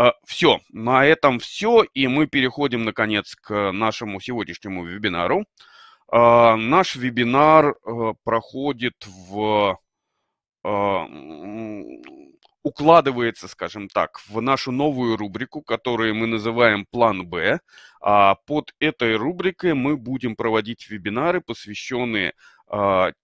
А, все, на этом все, и мы переходим, наконец, к нашему сегодняшнему вебинару. А, наш вебинар э, проходит в... А, укладывается, скажем так, в нашу новую рубрику, которую мы называем «План Б». Под этой рубрикой мы будем проводить вебинары, посвященные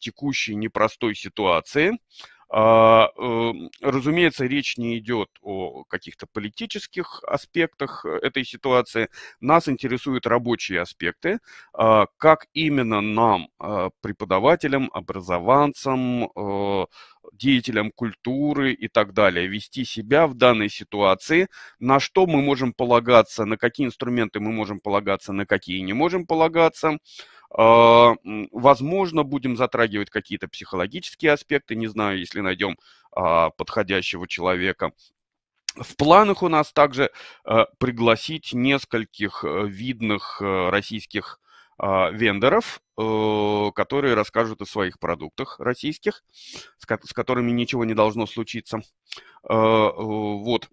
текущей непростой ситуации – а, эм, разумеется, речь не идет о каких-то политических аспектах э, этой ситуации. Нас интересуют рабочие аспекты, а, как именно нам, а, преподавателям, образованцам, э, деятелям культуры и так далее, вести себя в данной ситуации, на что мы можем полагаться, на какие инструменты мы можем полагаться, на какие не можем полагаться. А, возможно, будем затрагивать какие-то психологические аспекты, не знаю, если найдем а, подходящего человека. В планах у нас также а, пригласить нескольких э, видных э, российских вендоров, э, которые расскажут о своих продуктах российских, с которыми ничего не должно случиться. Вот.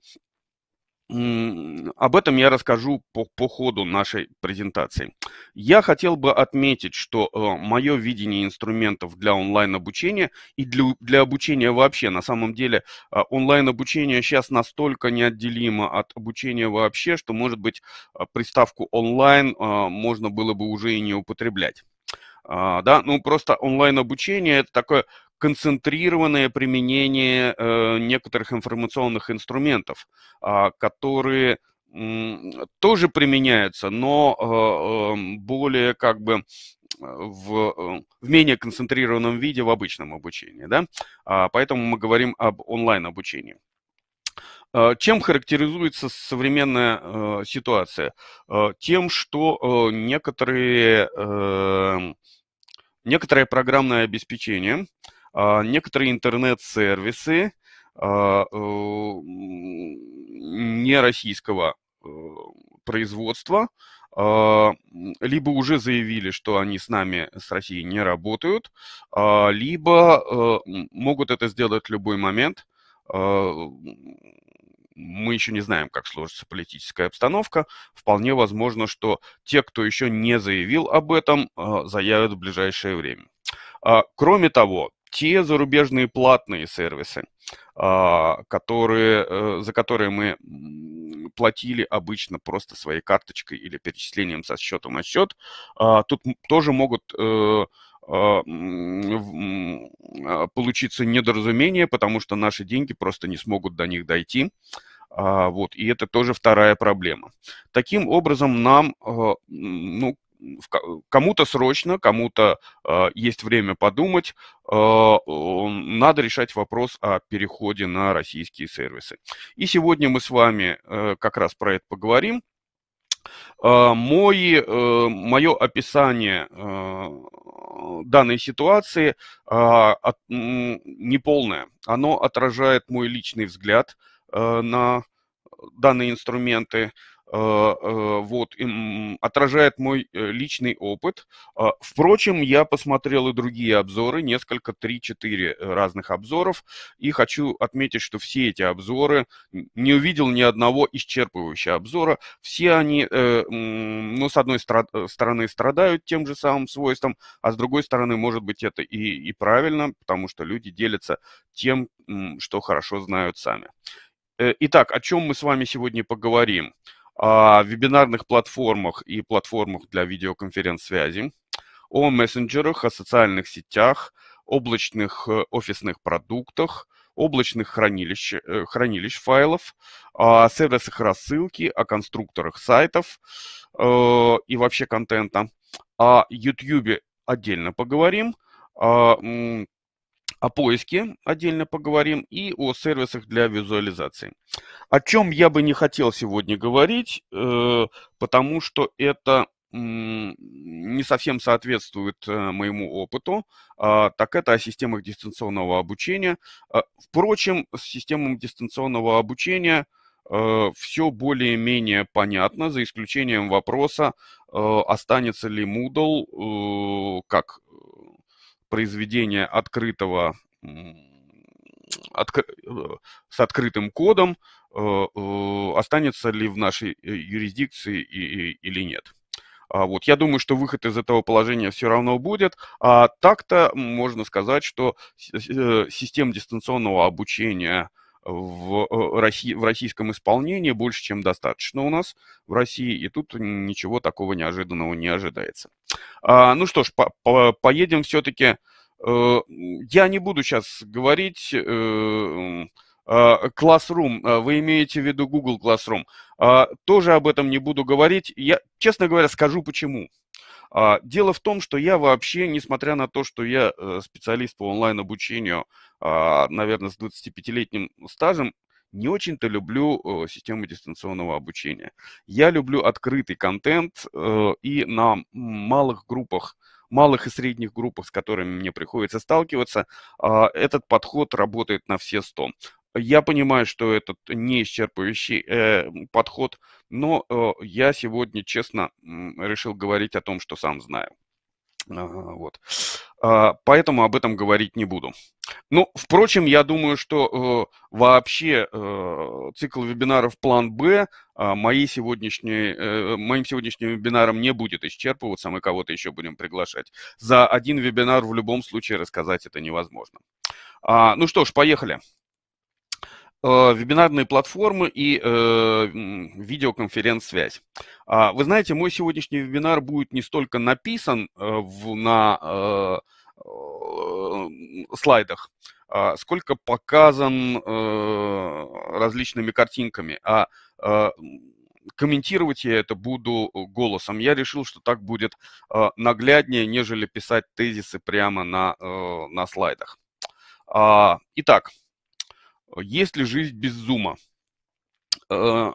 Об этом я расскажу по, по ходу нашей презентации. Я хотел бы отметить, что э, мое видение инструментов для онлайн-обучения и для, для обучения вообще, на самом деле, э, онлайн-обучение сейчас настолько неотделимо от обучения вообще, что, может быть, э, приставку онлайн э, можно было бы уже и не употреблять. Uh, да, ну просто онлайн-обучение это такое концентрированное применение э, некоторых информационных инструментов, э, которые тоже применяются, но э, эм, более как бы э, в, э, в менее концентрированном виде в обычном обучении. Да? А, поэтому мы говорим об онлайн-обучении. Э, чем характеризуется современная э, ситуация? Тем, что некоторые, э, некоторое программное обеспечение – а, некоторые интернет-сервисы а, не российского э, производства а, либо уже заявили, что они с нами, с Россией не работают, либо э, могут это сделать в любой момент. Мы еще не знаем, как сложится политическая обстановка. Вполне возможно, что те, кто еще не заявил об этом, заявят в ближайшее время. Кроме того, те зарубежные платные сервисы, а, которые, э, за которые мы платили обычно просто своей карточкой или перечислением со счета на счет, а, тут тоже могут э, а, получиться недоразумения, потому что наши деньги просто не смогут до них дойти. Вот, и это тоже вторая проблема. Таким образом, нам ну, кому-то срочно, кому-то э, есть время подумать, э, надо решать вопрос о переходе на российские сервисы. И сегодня мы с вами э, как раз про это поговорим. А, э, мой, э, мое описание э, данной ситуации от, неполное. Оно отражает мой личный взгляд э, на данные инструменты. А, а, вот, отражает мой э, личный опыт. А, впрочем, я посмотрел и другие обзоры, несколько, три-четыре э, разных обзоров, и хочу отметить, что все эти обзоры, не увидел ни одного исчерпывающего обзора, все они, э, ну, с одной стороны, страдают тем же самым свойством, а с другой стороны, может быть, это и, и правильно, потому что люди делятся тем, что хорошо знают сами. Итак, о чем мы с вами сегодня поговорим? о а, вебинарных платформах и платформах для видеоконференц-связи, о мессенджерах, о социальных сетях, облачных э, офисных продуктах, облачных хранилищ, э, хранилищ файлов, а, о сервисах рассылки, о конструкторах сайтов э, и вообще контента. О YouTube отдельно поговорим. А, о поиске отдельно поговорим и о сервисах для визуализации. О чем я бы не хотел сегодня говорить, э, потому что это не совсем соответствует э, моему опыту, а, так это о системах дистанционного обучения. Э, впрочем, с системами дистанционного обучения все более-менее понятно, за исключением вопроса, останется ли Moodle как произведение открытого отк... Э, с открытым кодом, э, э, останется ли в нашей юрисдикции или нет. А вот, я думаю, что выход из этого положения все равно будет. А так-то можно сказать, что система дистанционного обучения – в, э, России, в российском исполнении больше, чем достаточно у нас в России, и тут ничего такого неожиданного не ожидается. А, ну что ж, по, по, поедем все-таки. Э, я не буду сейчас говорить... Э, а, Classroom, а, вы имеете в виду Google Classroom. А, тоже об этом не буду говорить. Я, честно говоря, скажу почему. А, дело в том, что я вообще, несмотря на то, что я э, специалист по онлайн-обучению, а, наверное, с 25-летним стажем, не очень-то люблю систему дистанционного обучения. Я люблю открытый контент э, и на малых группах малых и средних группах, с которыми мне приходится сталкиваться, а, этот подход работает на все 100. Я понимаю, что этот не исчерпывающий э, подход, но э, я сегодня, честно, решил говорить о том, что сам знаю. Вот. А, поэтому об этом говорить не буду. Ну, впрочем, я думаю, что э, вообще э, цикл вебинаров «План Б» а, э, моей моим сегодняшним вебинаром не будет исчерпываться, мы кого-то еще будем приглашать. За один вебинар в любом случае рассказать это невозможно. А, ну что ж, поехали. Э, вебинарные платформы и э, видеоконференц-связь. А, вы знаете, мой сегодняшний вебинар будет не столько написан э, в, на э, э слайдах, а, сколько показан э, различными картинками. А э, комментировать я это буду голосом. Я решил, что так будет э, нагляднее, нежели писать тезисы прямо на, э, на слайдах. А, итак, есть ли жизнь без зума? Э,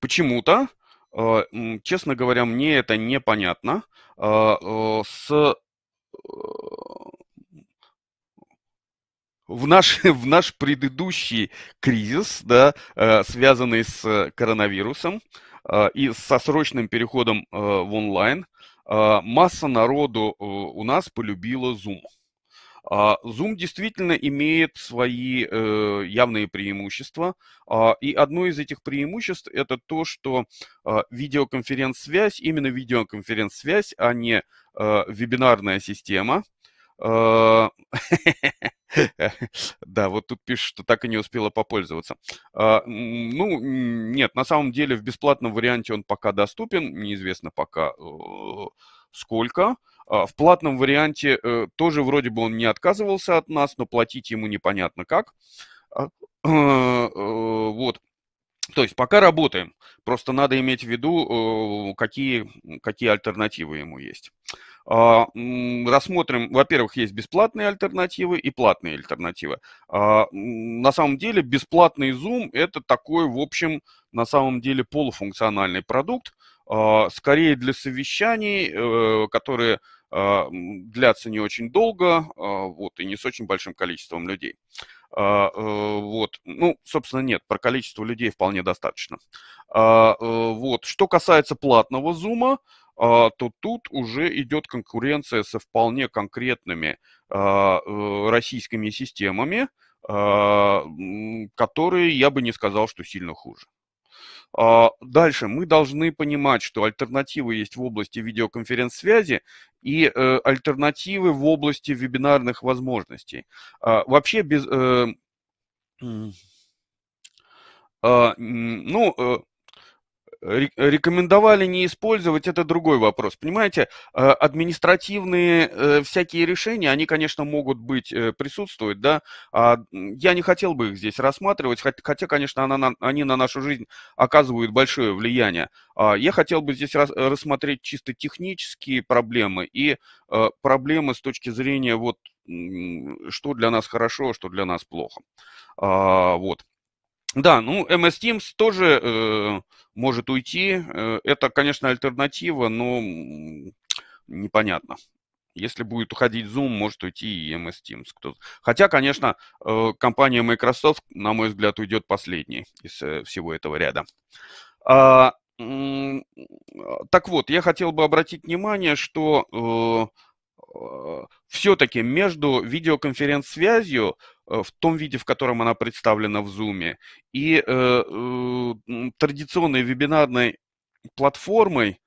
почему-то, э, честно говоря, мне это непонятно. Э, с в наш, в наш предыдущий кризис, да, связанный с коронавирусом и со срочным переходом в онлайн, масса народу у нас полюбила Zoom. А, Zoom действительно имеет свои э, явные преимущества, а, и одно из этих преимуществ это то, что а, видеоконференц-связь, именно видеоконференц-связь, а не э, вебинарная система, да, вот тут пишут, что так и не успела попользоваться. Ну, нет, на самом деле в бесплатном варианте он пока доступен, неизвестно пока сколько. А, в платном варианте э, тоже вроде бы он не отказывался от нас, но платить ему непонятно как. А, э, э, вот. То есть пока работаем, просто надо иметь в виду, какие, какие альтернативы ему есть. А, рассмотрим, во-первых, есть бесплатные альтернативы и платные альтернативы. На самом деле бесплатный Zoom – это такой, в общем, на самом деле полуфункциональный продукт, а, скорее для совещаний, э, которые а, длятся не очень долго, а, вот, и не с очень большим количеством людей. Э, вот, ну, собственно, нет, про количество людей вполне достаточно. Э, вот, что касается платного зума, то тут уже идет конкуренция со вполне конкретными российскими системами, которые я бы не сказал, что сильно хуже. А, дальше мы должны понимать, что альтернативы есть в области видеоконференц-связи и э, альтернативы в области вебинарных возможностей. А, вообще без... Э, а, ну, э, Рекомендовали не использовать, это другой вопрос. Понимаете, э, административные э, всякие решения, они, конечно, могут быть, э, присутствовать, да. А, я не хотел бы их здесь рассматривать, хотя, конечно, они на нашу жизнь оказывают большое влияние. А, я хотел бы здесь рассмотреть чисто технические проблемы и проблемы с точки зрения вот что для нас хорошо, а что для нас плохо. Вот. Да, ну MS Teams тоже э, может уйти. Э, это, конечно, альтернатива, но непонятно. Если будет уходить Zoom, может уйти и MS Teams. Кто... Хотя, конечно, э, компания Microsoft, на мой взгляд, уйдет последней из э, всего этого ряда. А, так вот, я хотел бы обратить внимание, что э, э, все-таки между видеоконференц-связью Э, в том виде, в котором она представлена в Zoom. И э, э, традиционной вебинарной платформой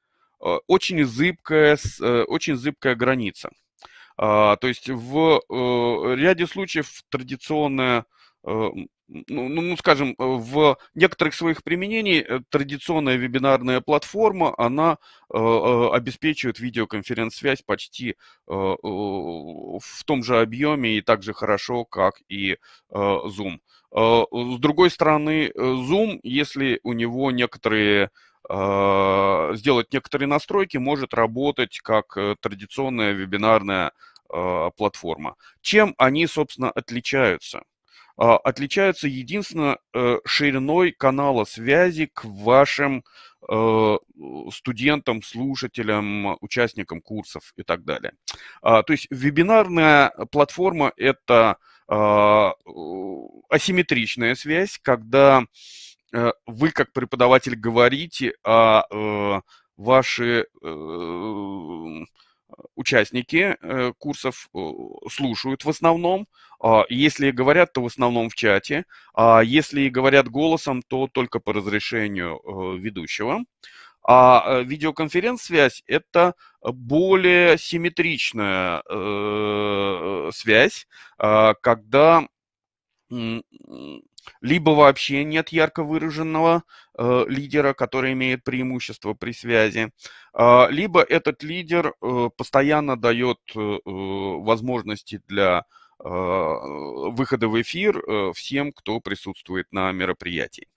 очень зыбкая, очень зыбкая граница. А, то есть в ряде случаев традиционная ну, ну, ну, скажем, э, в некоторых своих применений э, традиционная вебинарная платформа, она э, э обеспечивает видеоконференц-связь почти э, в том же объеме и так же хорошо, как и э, Zoom. Э, с другой стороны, Zoom, если у него некоторые сделать некоторые настройки, может работать как традиционная вебинарная э, платформа. Чем они, собственно, отличаются? А, отличаются единственно э, шириной канала связи к вашим э, студентам, слушателям, участникам курсов и так далее. А, то есть вебинарная платформа – это а, асимметричная связь, когда э, вы как преподаватель говорите, а ваши участники курсов слушают в основном, а, если говорят, то в основном в чате. А если говорят голосом, то только по разрешению э, ведущего. А э, видеоконференц-связь – это более симметричная э, связь, а, когда либо вообще нет ярко выраженного э, лидера, который имеет преимущество при связи, э, либо этот лидер э, постоянно дает э, возможности для Э, выхода в эфир э, всем, кто присутствует на мероприятии.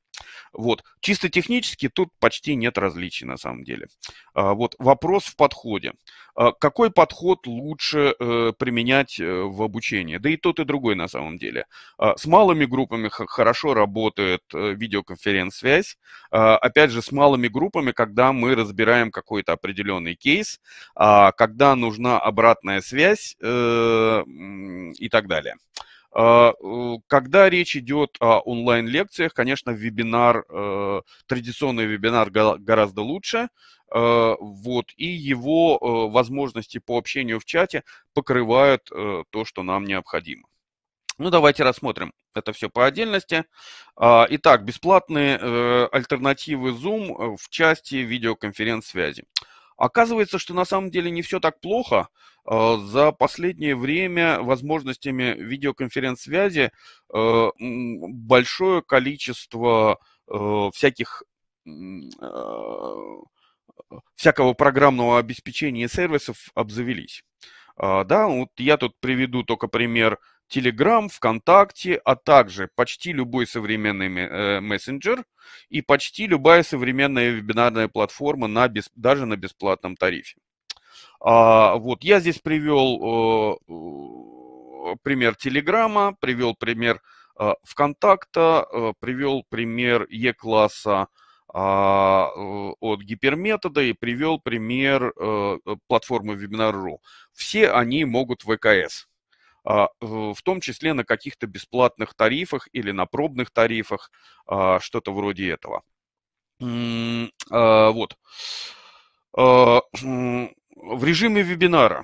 Вот. Чисто технически тут почти нет различий на самом деле. А, вот вопрос в подходе. А, какой подход лучше э, применять э, в обучении? Да и тот, и другой на самом деле. А, с малыми группами хорошо работает э, видеоконференц-связь. Опять же, с малыми группами, когда мы разбираем какой-то определенный кейс, когда нужна обратная связь и так далее. А, когда речь идет о онлайн-лекциях, конечно, вебинар, э, традиционный вебинар гораздо лучше, э, вот, и его э, возможности по общению в чате покрывают то, что нам необходимо. Ну, давайте рассмотрим это все по отдельности. А, итак, бесплатные альтернативы Zoom в части видеоконференц-связи. Оказывается, что на самом деле не все так плохо. А, за последнее время возможностями видеоконференц-связи э, большое количество э, всяких э, всякого программного обеспечения и сервисов обзавелись. А, да, вот я тут приведу только пример Telegram, ВКонтакте, а также почти любой современный э, мессенджер и почти любая современная вебинарная платформа на без, даже на бесплатном тарифе. А, вот, я здесь привел э, э, пример Телеграма, привел пример э, ВКонтакта, э, привел пример Е-класса а, э, от гиперметода и привел пример э, э платформы Webinar.ru. Все они могут ВКС. А, в том числе на каких-то бесплатных тарифах или на пробных тарифах, а, что-то вроде этого. А, вот. В режиме вебинара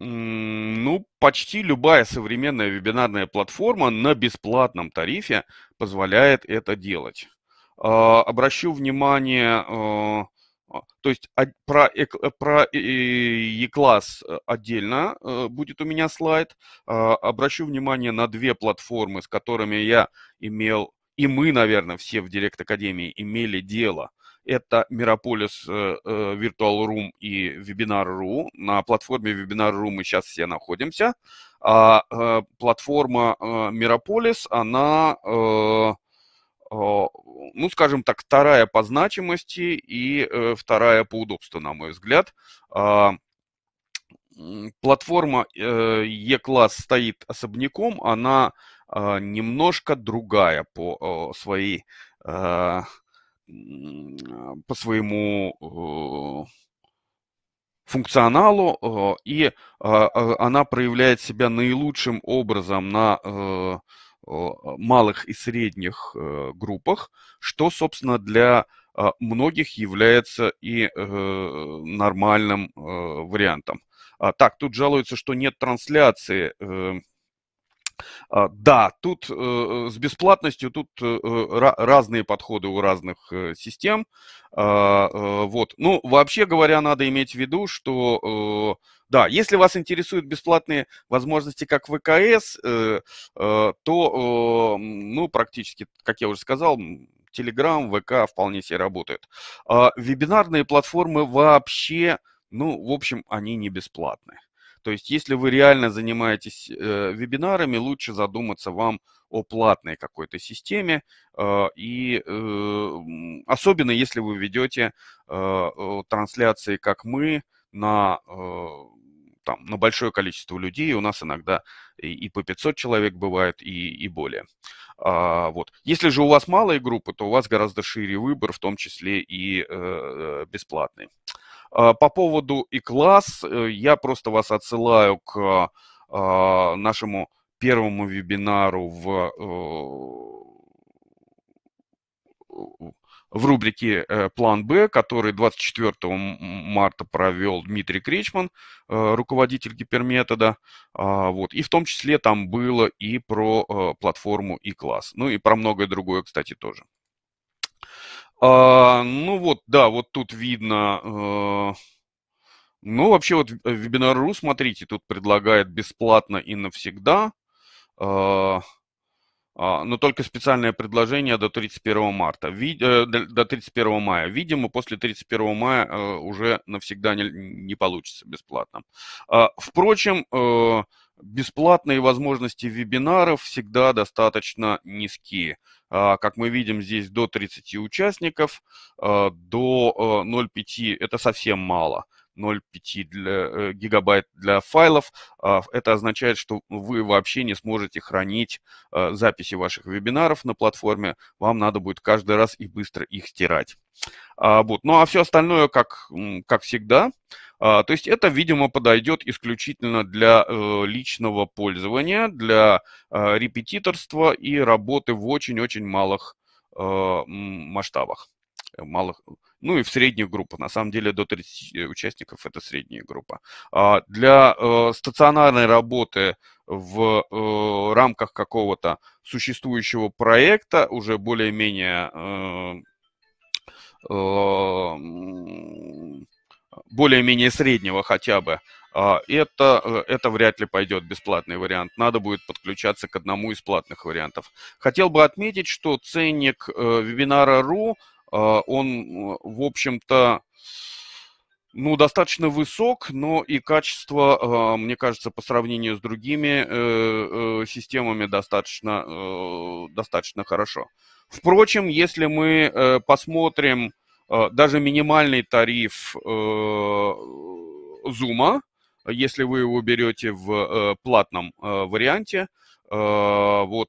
ну, почти любая современная вебинарная платформа на бесплатном тарифе позволяет это делать. Обращу внимание а, то есть про, э, про E-класс э, отдельно э, будет у меня слайд. А, обращу внимание на две платформы, с которыми я имел, и мы, наверное, все в Директ Академии имели дело. Это Мирополис Virtual Room и Webinar.ru. На платформе Webinar.ru мы сейчас все находимся. А платформа Мирополис, она а, ну, скажем так, вторая по значимости и э, вторая по удобству, на мой взгляд. А, платформа E-класс э, стоит особняком, она а, немножко другая по своей э, по своему функционалу, и она проявляет себя наилучшим образом на а, малых и средних э, группах, что, собственно, для а, многих является и э, нормальным э, вариантом. А, так, тут жалуются, что нет трансляции. Да, тут с бесплатностью тут разные подходы у разных систем. Вот. Ну, вообще говоря, надо иметь в виду, что да, если вас интересуют бесплатные возможности как ВКС, э, э, то, э, ну, практически, как я уже сказал, Telegram, ВК вполне себе работают. А вебинарные платформы вообще, ну, в общем, они не бесплатные. То есть, если вы реально занимаетесь э, вебинарами, лучше задуматься вам о платной какой-то системе, э, и э, особенно если вы ведете э, трансляции, как мы, на, э, там, на большое количество людей. У нас иногда и, и по 500 человек бывает, и, и более. А, вот. Если же у вас малые группы, то у вас гораздо шире выбор, в том числе и э, э бесплатный. А, по поводу и класс, э, я просто вас отсылаю к э, нашему первому вебинару в... Э, в рубрике э, «План Б», который 24 марта провел Дмитрий Кречман, э, руководитель гиперметода. А, вот. И в том числе там было и про э, платформу и класс. Ну и про многое другое, кстати, тоже. А, ну вот, да, вот тут видно... Ну, вообще, вот вебинар.ру, смотрите, тут предлагает бесплатно и навсегда. А, а, но ну, только специальное предложение до 31 марта, э, до 31 мая. Видимо, после 31 мая э, уже навсегда не, получится бесплатно. А, впрочем, э, бесплатные возможности вебинаров всегда достаточно низкие. А, как мы видим, здесь до 30 участников, до 0,5 – это совсем мало. 0,5 для, э, гигабайт для файлов. А, это означает, что вы вообще не сможете хранить э, записи ваших вебинаров на платформе. Вам надо будет каждый раз и быстро их стирать. А, вот. Ну а все остальное, как, как всегда, а, то есть это, видимо, подойдет исключительно для э, личного пользования, для репетиторства и работы в очень-очень малых масштабах, малых ну и в средних группах. На самом деле до 30 э, участников это средняя группа. А для э, стационарной работы в э, рамках какого-то существующего проекта уже более-менее более-менее среднего хотя бы, а, это, это вряд ли пойдет бесплатный вариант. Надо будет подключаться к одному из платных вариантов. Хотел бы отметить, что ценник вебинара.ру а, он, в общем-то, ну, достаточно высок, но и качество, а, мне кажется, по сравнению с другими э, э, системами достаточно, э, достаточно хорошо. Впрочем, если мы посмотрим а, даже минимальный тариф Zoom, если вы его берете в платном варианте, вот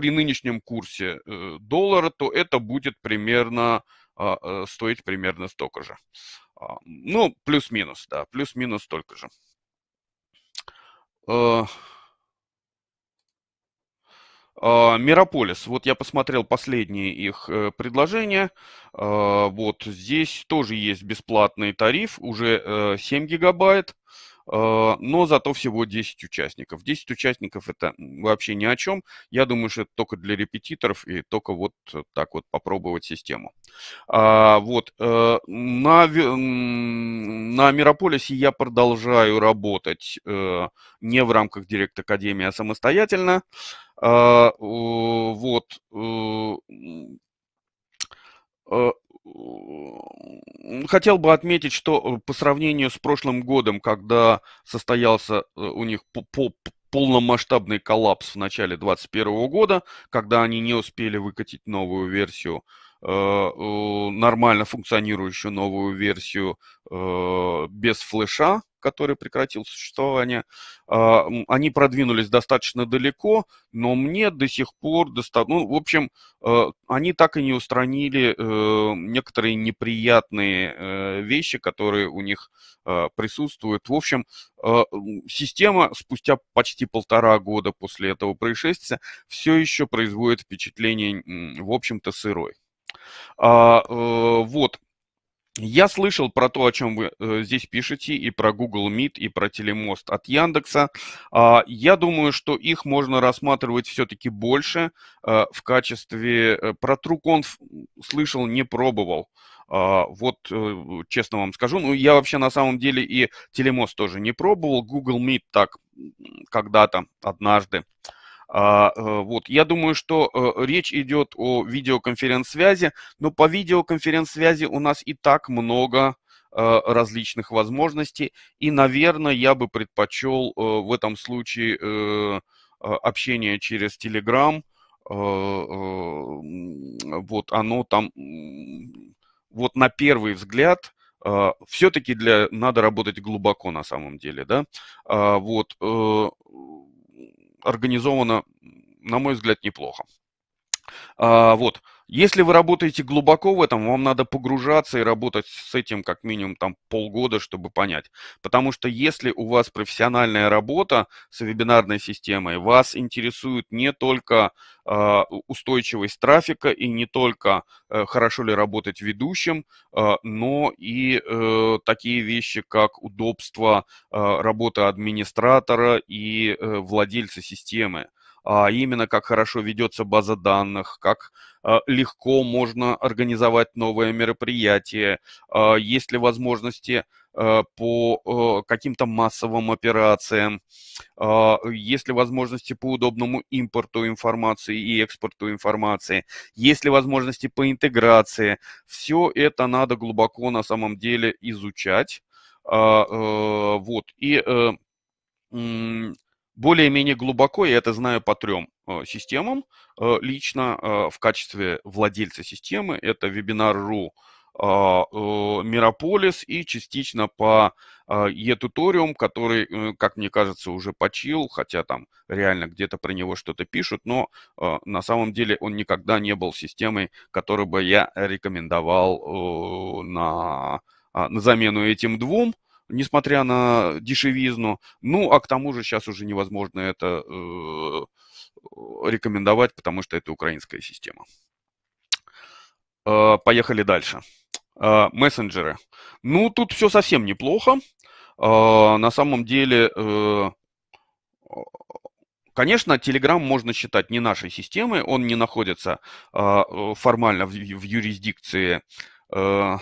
при нынешнем курсе э, доллара, то это будет примерно а, э, стоить примерно столько же. А, ну, плюс-минус, да, плюс-минус столько же. А, а, Мирополис. Вот я посмотрел последние их э, предложения. А, вот здесь тоже есть бесплатный тариф, уже 7 э, гигабайт, а, но зато всего 10 участников. 10 участников это вообще ни о чем. Я думаю, что это только для репетиторов и только вот э, так вот попробовать систему. Вот. На, на Мирополисе я продолжаю работать не в рамках Директ Академии, а самостоятельно. А, вот. А, хотел бы отметить, что э, по сравнению с прошлым годом, когда состоялся э, у них полномасштабный коллапс в начале 2021 года, когда они не успели выкатить новую версию Э, нормально функционирующую новую версию э, без флеша, который прекратил существование, а, они продвинулись достаточно далеко, но мне до сих пор достаточно... Ну, в общем, э, они так и не устранили некоторые неприятные вещи, которые у них присутствуют. В общем, система спустя почти полтора года после этого происшествия все еще производит впечатление, в общем-то, сырой. А, э, вот. Я слышал про то, о чем вы э, здесь пишете, и про Google Meet, и про телемост от Яндекса. А, я думаю, что их можно рассматривать все-таки больше э, в качестве... Э, про TrueConf слышал, не пробовал. А, вот, честно вам скажу, ну, я вообще на самом деле и телемост тоже не пробовал. Google Meet так когда-то, однажды. А, э, вот, я думаю, что э, речь идет о видеоконференц-связи, но по видеоконференц-связи у нас и так много э, различных возможностей, и, наверное, я бы предпочел в этом случае а, общение через Telegram, вот оно там, вот на первый взгляд, а, все-таки для надо работать глубоко на самом деле, да, вот организовано, на мой взгляд, неплохо. А, вот. Если вы работаете глубоко в этом, вам надо погружаться и работать с этим как минимум там полгода, чтобы понять. Потому что если у вас профессиональная работа с вебинарной системой, вас интересует не только э, устойчивость трафика и не только э, хорошо ли работать ведущим, э, но и э, такие вещи, как удобство э, работы администратора и э, владельца системы а именно как хорошо ведется база данных, как а, легко можно организовать новое мероприятие, а, есть ли возможности а, по каким-то массовым операциям, есть ли возможности по удобному импорту информации и экспорту информации, есть ли возможности по интеграции. Все это надо глубоко на самом деле изучать. Э, вот, и э, более-менее глубоко, я это знаю по трем э, системам. Э, лично э, в качестве владельца системы это Webinar.ru, Мирополис и частично по e-туториум, который, как мне кажется, уже почил, хотя там реально где-то про него что-то пишут, но на самом деле он никогда не был системой, которую бы я рекомендовал на, а, на замену этим двум несмотря на дешевизну. Ну, а к тому же сейчас уже невозможно это э, рекомендовать, потому что это украинская система. Э, поехали дальше. Э, мессенджеры. Ну, тут все совсем неплохо. Э, на самом деле, э, Конечно, Telegram можно считать не нашей системой, он не находится э, формально в, в юрисдикции э,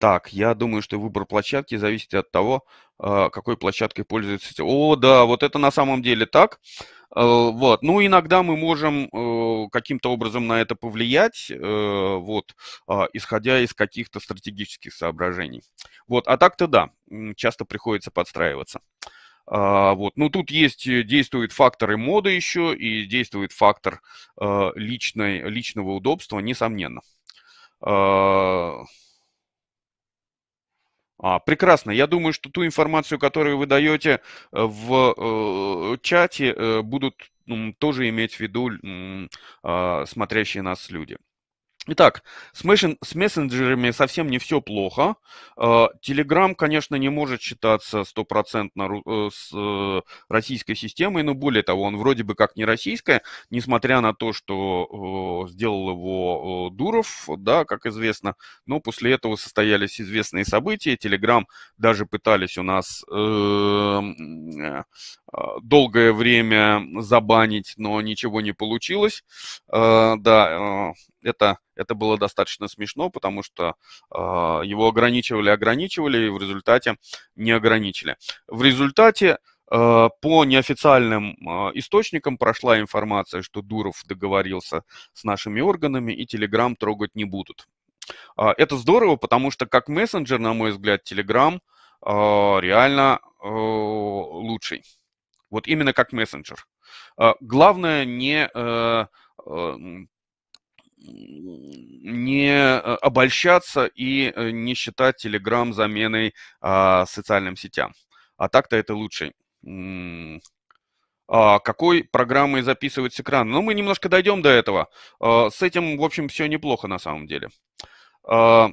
так, я думаю, что выбор площадки зависит от того, а, какой площадкой пользуется. О, да, вот это на самом деле так. Э, вот. Ну, иногда мы можем э, каким-то образом на это повлиять, э, вот, а, исходя из каких-то стратегических соображений. Вот. А так-то да, часто приходится подстраиваться. А, вот. Ну, тут есть, действует факторы моды еще, и действует фактор личной, личного удобства, несомненно. А, прекрасно. Я думаю, что ту информацию, которую вы даете э, в э, чате, э, будут э, тоже иметь в виду э, смотрящие нас люди. Итак, с, мессен с мессенджерами совсем не все плохо. Телеграм, конечно, не может считаться стопроцентно э, с э, российской системой, но более того, он вроде бы как не российская, несмотря на то, что сделал его Дуров, да, как известно, но после этого состоялись известные события. Телеграм даже пытались у нас э, а, долгое время забанить, но ничего не получилось. А, да, а, это, это было достаточно смешно, потому что э, его ограничивали, ограничивали, и в результате не ограничили. В результате э, по неофициальным э, источникам прошла информация, что Дуров договорился с нашими органами и Telegram трогать не будут. Э, это здорово, потому что как мессенджер, на мой взгляд, Telegram э, реально э, лучший. Вот именно как мессенджер. Главное не э, э, не э, обольщаться и э, не считать Telegram заменой а, социальным сетям. А так-то это лучше. А какой программой записывать с экрана? Ну, мы немножко дойдем до этого. А, с этим, в общем, все неплохо на самом деле. А,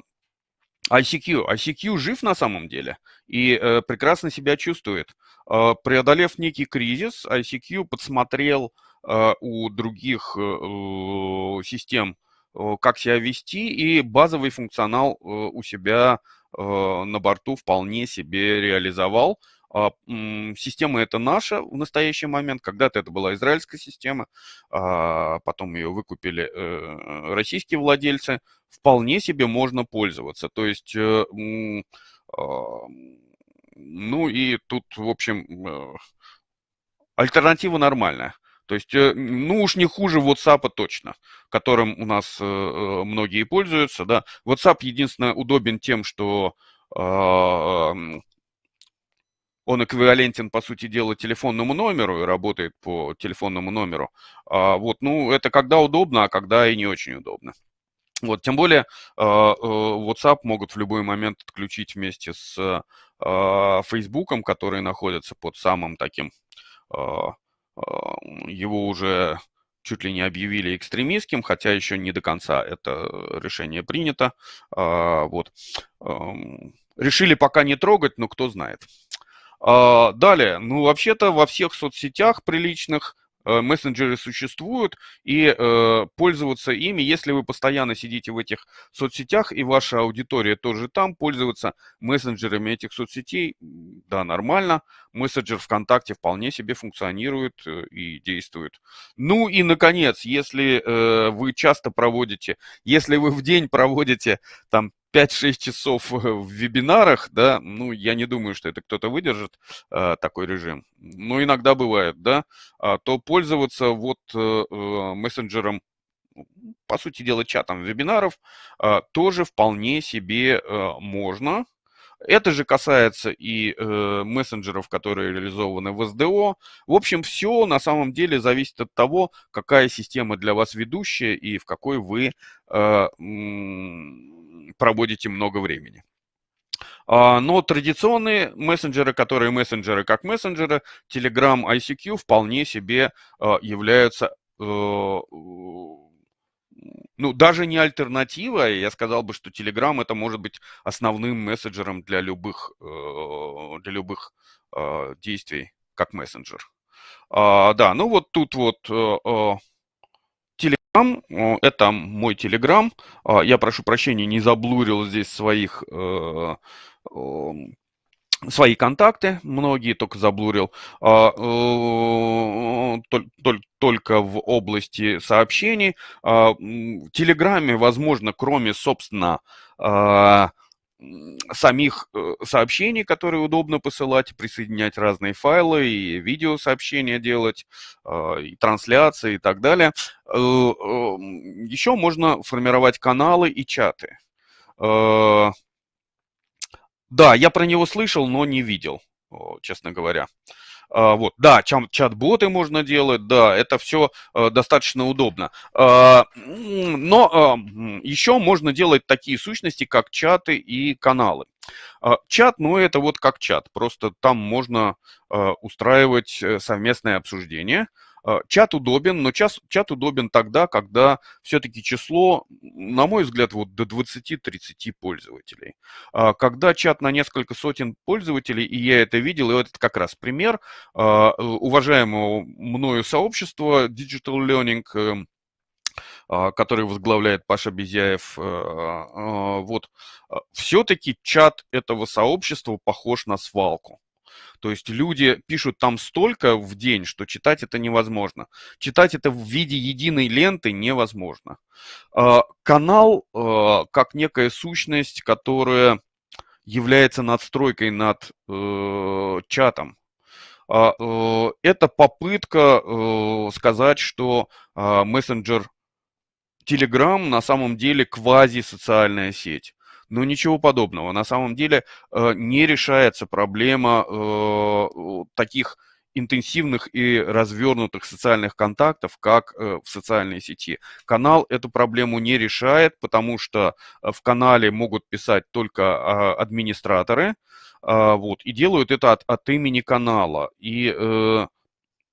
ICQ. ICQ жив на самом деле и э, прекрасно себя чувствует. Э, преодолев некий кризис, ICQ подсмотрел э, у других э, систем, э, как себя вести, и базовый функционал э, у себя э, на борту вполне себе реализовал. А, система это наша в настоящий момент. Когда-то это была израильская система, а, потом ее выкупили э, российские владельцы. Вполне себе можно пользоваться. То есть, э, а, ну и тут, в общем, э, альтернатива нормальная. То есть, ну уж не хуже WhatsApp а точно, которым у нас многие пользуются. Да. WhatsApp единственное удобен тем, что он эквивалентен, по сути дела, телефонному номеру и работает по телефонному номеру. А, вот, ну, это когда удобно, а когда и не очень удобно. Вот, тем более а, э, WhatsApp могут в любой момент отключить вместе с а, Facebook, который находится под самым таким, а, его уже чуть ли не объявили экстремистским, хотя еще не до конца это решение принято. Вот. Решили пока не трогать, но кто знает. А, далее, ну вообще-то во всех соцсетях приличных э, мессенджеры существуют, и э, пользоваться ими, если вы постоянно сидите в этих соцсетях, и ваша аудитория тоже там, пользоваться мессенджерами этих соцсетей, да, нормально. Мессенджер ВКонтакте вполне себе функционирует э, и действует. Ну и, наконец, если вы часто проводите, если вы в день проводите там 5-6 часов э, в вебинарах, да, ну, я не думаю, что это кто-то выдержит, э, такой режим. Но иногда бывает, да, а, то пользоваться вот э, э мессенджером, по сути дела, чатом вебинаров, э, тоже вполне себе э, можно. Это же касается и э, мессенджеров, которые реализованы в СДО. В общем, все на самом деле зависит от того, какая система для вас ведущая и в какой вы... Э, проводите много времени. А, но традиционные мессенджеры, которые мессенджеры как мессенджеры, Telegram, ICQ вполне себе а, являются э, ну, даже не альтернатива, я сказал бы, что Telegram это может быть основным мессенджером для любых, э, для любых э, действий, как мессенджер. А, да, ну вот тут вот Телеграм. Э, это мой Телеграм. А, я прошу прощения, не заблурил здесь своих э, э, свои контакты, многие только заблурил, а, только в области сообщений. А, в Телеграме, возможно, кроме, собственно, самих э, сообщений, которые удобно посылать, присоединять разные файлы и видеосообщения делать, а, и трансляции и так далее. Э, эм, Еще можно формировать каналы и чаты. Э, да, я про него слышал, но не видел, честно говоря. А, вот. Да, чат-боты можно делать, да, это все э, достаточно удобно. А, но а, еще можно делать такие сущности, как чаты и каналы. Чат, ну это вот как чат, просто там можно устраивать э, совместное обсуждение – а, чат удобен, но час, чат удобен тогда, когда все-таки число, на мой взгляд, вот до 20-30 пользователей. А, когда чат на несколько сотен пользователей, и я это видел, и вот это как раз пример а, уважаемого мною сообщества Digital Learning, э, который возглавляет Паша Безяев. Э, вот, э, все-таки чат этого сообщества похож на свалку. То есть люди пишут там столько в день, что читать это невозможно. Читать это в виде единой ленты невозможно. А, канал а, как некая сущность, которая является надстройкой над э, чатом. А, э, это попытка э, сказать, что мессенджер Telegram на самом деле квази-социальная сеть. Но ну, ничего подобного. На самом деле э, не решается проблема э, таких интенсивных и развернутых социальных контактов, как э, в социальной сети. Канал эту проблему не решает, потому что в канале могут писать только а, администраторы, а, вот, и делают это от, от имени канала. И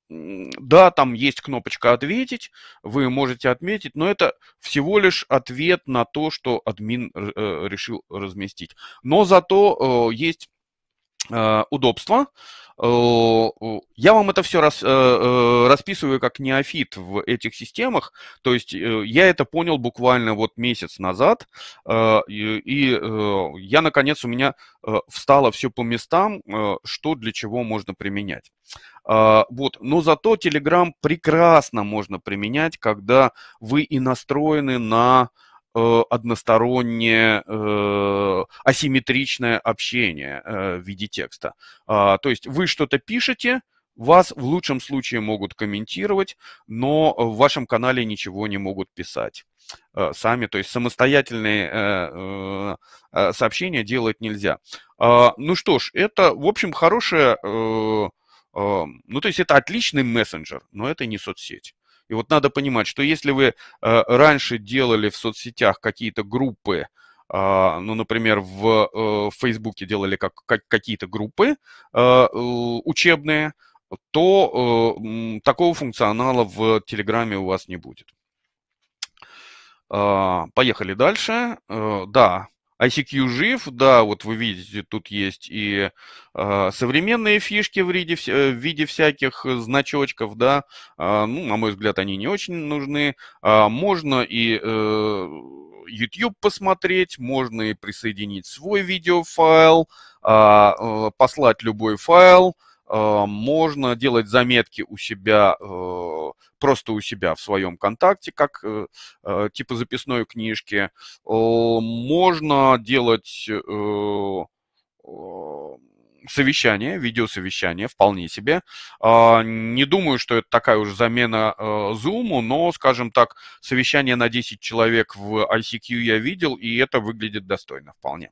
да, там есть кнопочка «Ответить», вы можете отметить, но это всего лишь ответ на то, что админ э, э, решил разместить. Но зато э, есть Э, удобства. Э, я вам это все рас, э, расписываю как неофит в этих системах, то есть я это понял буквально вот месяц назад, и я, наконец, у меня встало все по местам, что для чего можно применять. Вот. Но зато Telegram прекрасно можно применять, когда вы и настроены на Э, одностороннее э, асимметричное общение э, в виде текста. А, то есть вы что-то пишете, вас в лучшем случае могут комментировать, но в вашем канале ничего не могут писать сами, то есть самостоятельные сообщения делать нельзя. А, ну что ж, это, в общем, хорошая, ну то есть это отличный мессенджер, но это не соцсеть. И вот надо понимать, что если вы э, раньше делали в соцсетях какие-то группы, а, ну, например, э, в Фейсбуке делали как, как, какие-то группы э, учебные, то такого функционала в Телеграме у вас не будет. А, поехали дальше. Да, ICQ жив, да, вот вы видите, тут есть и э, современные фишки в виде, э, в виде всяких э, значочков, да, э, ну, на мой взгляд, они не очень нужны. Э, можно и э, YouTube посмотреть, можно и присоединить свой видеофайл, э, послать любой файл, Э, можно делать заметки у себя, э, просто у себя в своем контакте, как э, типа записной книжки. Можно делать совещание, видеосовещание, вполне себе. А, не думаю, что это такая уже замена Zoom, но, скажем так, совещание на 10 человек в ICQ я видел, и это выглядит достойно вполне.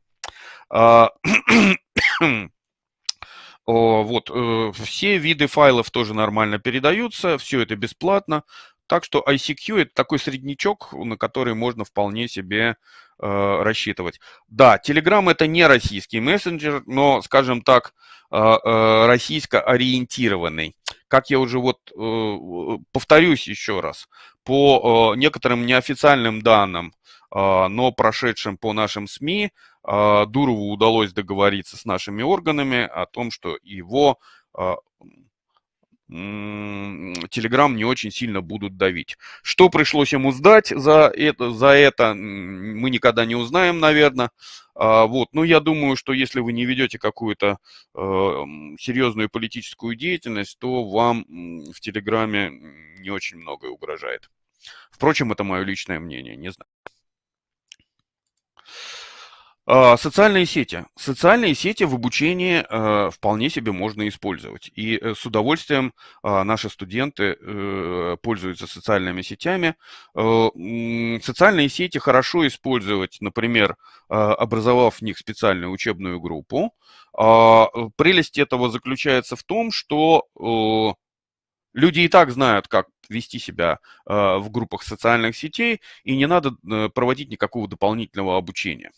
А, Э, вот, э, все виды файлов тоже нормально передаются, все это бесплатно. Так что ICQ это такой среднячок, на который можно вполне себе э, рассчитывать. Да, Telegram это не российский мессенджер, но, скажем так, э, а, э, а, российско ориентированный. Как я уже вот э, повторюсь еще раз, по э, некоторым неофициальным данным, э, но прошедшим по нашим СМИ, а, Дурову удалось договориться с нашими органами о том, что его а, Телеграм не очень сильно будут давить. Что пришлось ему сдать за это, за это мы никогда не узнаем, наверное. А, вот. Но я думаю, что если вы не ведете какую-то э, серьезную политическую деятельность, то вам в Телеграме не очень многое угрожает. Впрочем, это мое личное мнение, не знаю. А, социальные сети. Социальные сети в обучении а, вполне себе можно использовать. И э, с удовольствием а, наши студенты э, пользуются социальными сетями. Э, социальные сети хорошо использовать, например, образовав в них специальную учебную группу. Прелесть этого заключается в том, что люди и так знают, как вести себя в группах социальных сетей, и не надо проводить никакого дополнительного обучения.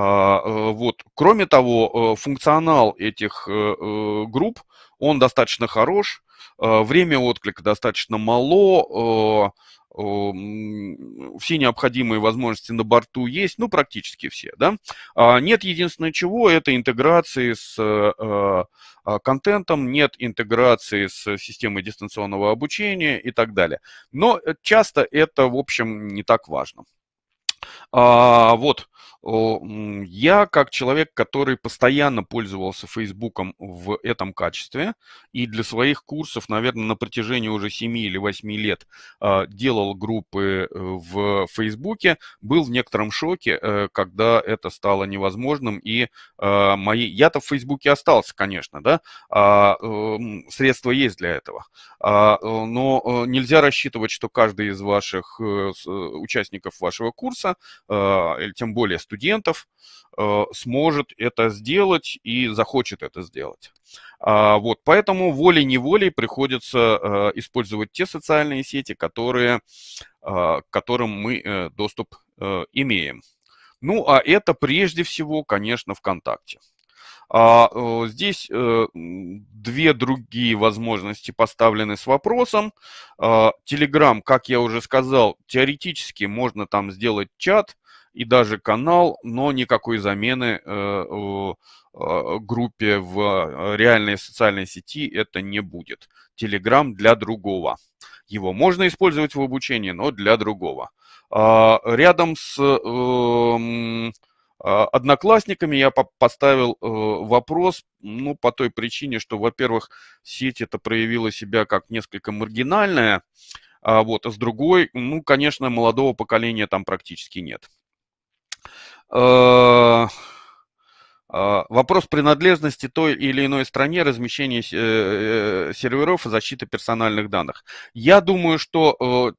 А, э, вот. Кроме того, э, функционал этих э, групп, он достаточно хорош, время отклика достаточно мало, все необходимые возможности на борту есть, ну, практически все, да. А, нет единственное чего, это интеграции с а, контентом, нет интеграции с системой дистанционного обучения и так далее. Но часто это, в общем, не так важно. Вот. Я, как человек, который постоянно пользовался Фейсбуком в этом качестве, и для своих курсов, наверное, на протяжении уже 7 или 8 лет а, делал группы э, в Фейсбуке, был в некотором шоке, э, когда это стало невозможным, и а, мои... Я-то в Фейсбуке остался, конечно, да, а, эм, средства есть для этого, э, но нельзя рассчитывать, что каждый из ваших участников вашего курса, или тем более студентов э, сможет это сделать и захочет это сделать. А, вот, поэтому волей-неволей приходится э, использовать те социальные сети, которые, э, к которым мы доступ имеем. Ну, а это прежде всего, конечно, ВКонтакте. А здесь две другие возможности поставлены с вопросом. Телеграм, как я уже сказал, теоретически можно там сделать чат, и даже канал, но никакой замены э, в а, группе в э, реальной социальной сети это не будет. Телеграм для другого. Его можно использовать в обучении, но для другого. А, рядом с эм, а, одноклассниками я поставил э, вопрос, ну, по той причине, что, во-первых, сеть это проявила себя как несколько маргинальная, вот, а с другой, ну, конечно, молодого поколения там практически нет. Э, э, вопрос принадлежности той или иной стране, размещения э, серверов и защиты персональных данных. Я думаю, что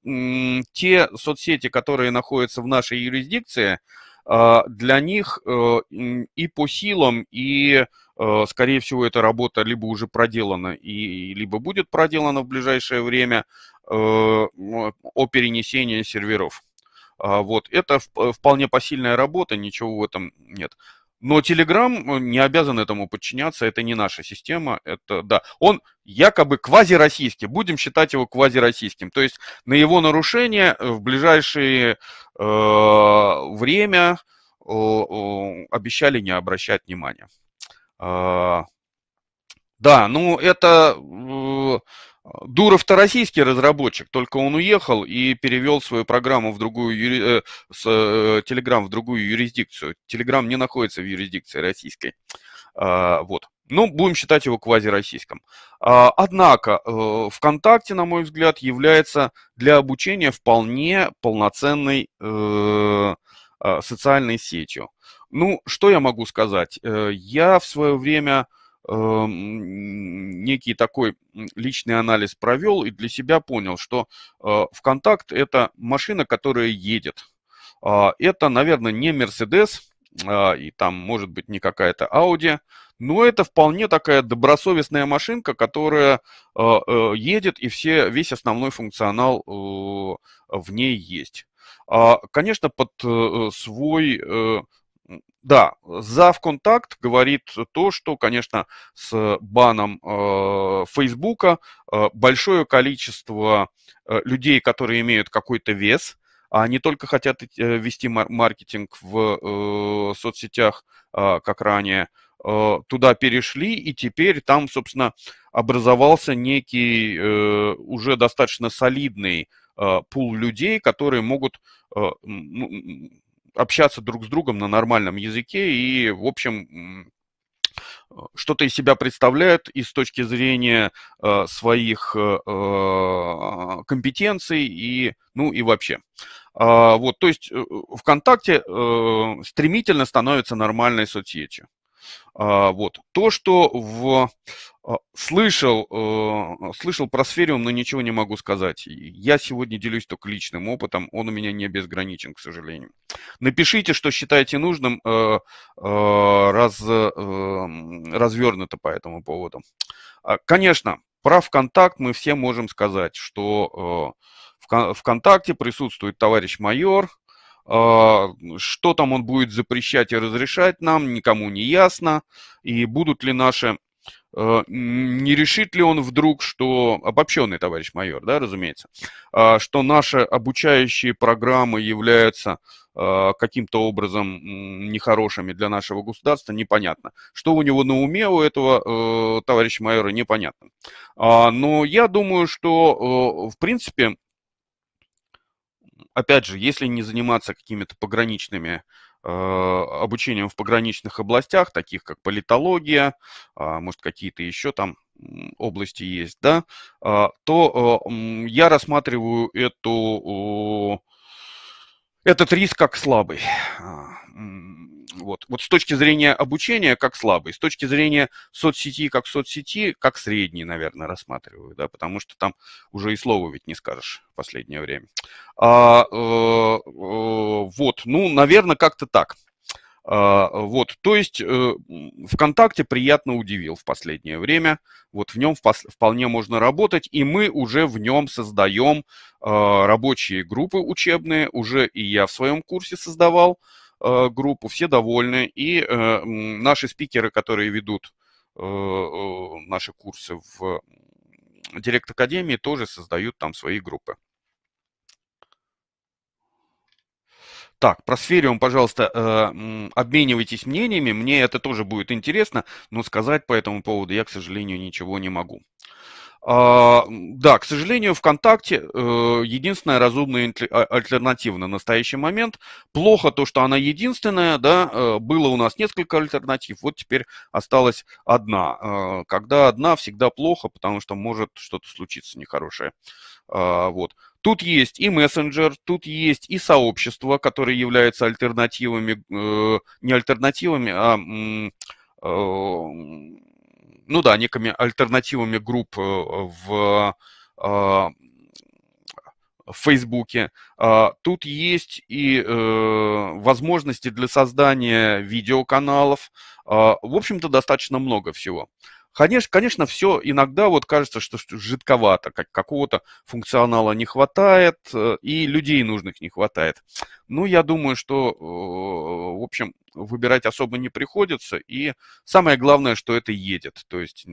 те соцсети, которые находятся в нашей юрисдикции, для них и по силам, и, скорее всего, эта работа либо уже проделана, и либо будет проделана в ближайшее время о перенесении серверов. А, вот, это э, вполне посильная работа, ничего в этом нет. Но Telegram э, не обязан этому подчиняться, это не наша система, это, да, он якобы квазироссийский, будем считать его квазироссийским, то есть на его нарушение в ближайшее э, а, время э, обещали не обращать внимания. Э, да, ну это... Э, Дуров-то российский разработчик, только он уехал и перевел свою программу в другую, юри... Э, с э, Telegram в другую юрисдикцию. Telegram не находится в юрисдикции российской. А, вот. Ну, будем считать его квазироссийским. А, однако э, ВКонтакте, на мой взгляд, является для обучения вполне полноценной а, социальной сетью. Ну, что я могу сказать? Я в свое время некий такой личный анализ провел и для себя понял, что э, ВКонтакт – это машина, которая едет. А, это, наверное, не Мерседес, а, и там, может быть, не какая-то Ауди, но это вполне такая добросовестная машинка, которая э, э, едет, и все, весь основной функционал в ней есть. А, конечно, под свой да, за ВКонтакт говорит то, что, конечно, с баном э, Фейсбука э, большое количество э, людей, которые имеют какой-то вес, а не только хотят э, вести мар- маркетинг в э, соцсетях, э, как ранее, э, туда перешли, и теперь там, собственно, образовался некий э, уже достаточно солидный э, пул людей, которые могут... Э, ну, общаться друг с другом на нормальном языке и, в общем, э, что-то из себя представляют и с точки зрения э, своих э, э компетенций и, ну, и вообще. Э, вот, то есть э, ВКонтакте э, стремительно становится нормальной соцсетью. А, вот. То, что в... А, слышал, э, слышал про сфериум, но ничего не могу сказать. Я сегодня делюсь только личным опытом, он у меня не безграничен, к сожалению. Напишите, что считаете нужным, э, э, раз, развернуто по этому поводу. А, конечно, про ВКонтакт мы все можем сказать, что ВКонтакте присутствует товарищ майор, а, что там он будет запрещать и разрешать нам, никому не ясно. И будут ли наши... А, не решит ли он вдруг, что... Обобщенный товарищ майор, да, разумеется. А, что наши обучающие программы являются каким-то образом нехорошими для нашего государства, непонятно. Что у него на уме у этого э, товарища майора, непонятно. но я думаю, что, э, в принципе, опять же, если не заниматься какими-то пограничными э, обучением в пограничных областях, таких как политология, а, может, какие-то еще там области есть, да, а, то э, я рассматриваю эту, этот риск как слабый. А, вот. вот с точки зрения обучения как слабый, с точки зрения соцсети как соцсети, как средний, наверное, рассматриваю, да, потому что там уже и слова ведь не скажешь в последнее время. А, э, э, вот, ну, наверное, как-то так. А, вот, то есть э, ВКонтакте приятно удивил в последнее время. Вот в нем вполне можно работать, и мы уже в нем создаем а, рабочие группы учебные. Уже и я в своем курсе создавал Э, группу, все довольны, и э, наши спикеры, которые ведут э, наши курсы в Директ Академии, тоже создают там свои группы. Так, про сфериум, пожалуйста, обменивайтесь мнениями. Мне это тоже будет интересно, но сказать по этому поводу я, к сожалению, ничего не могу. А, да, к сожалению, ВКонтакте э, единственная разумная а, альтернатива на настоящий момент. Плохо то, что она единственная, да, э, было у нас несколько альтернатив, вот теперь осталась одна. Э, когда одна, всегда плохо, потому что может что-то случиться нехорошее. А, вот. Тут есть и мессенджер, тут есть и сообщество, которые являются альтернативами, не альтернативами, а ну да, некими альтернативами групп э, а, в Фейсбуке. А, тут есть и э, возможности для создания видеоканалов. А, в общем-то, достаточно много всего. Конечно, конечно, все иногда вот кажется, что, жидковато, как какого-то функционала не хватает, э, и людей нужных не хватает. Ну, я думаю, что, э, в общем, выбирать особо не приходится, и самое главное, что это едет. То есть,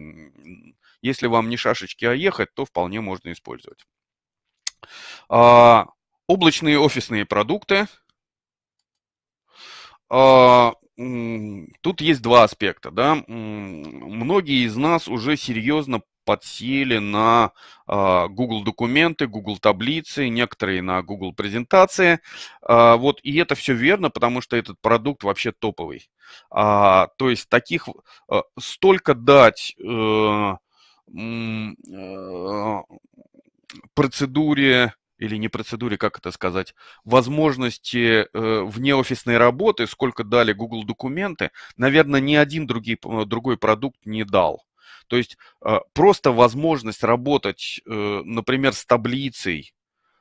если вам не шашечки, а ехать, то вполне можно использовать. А, облачные офисные продукты. А, тут есть два аспекта, да. Многие из нас уже серьезно подсели на э, Google документы, Google таблицы, некоторые на Google презентации. Э, вот, и это все верно, потому что этот продукт вообще топовый. А, то есть таких э, столько дать э, э, процедуре или не процедуре, как это сказать, возможности э, внеофисной работы, сколько дали Google документы, наверное, ни один другий, э, другой продукт не дал. То есть э, просто возможность работать, э, например, с таблицей,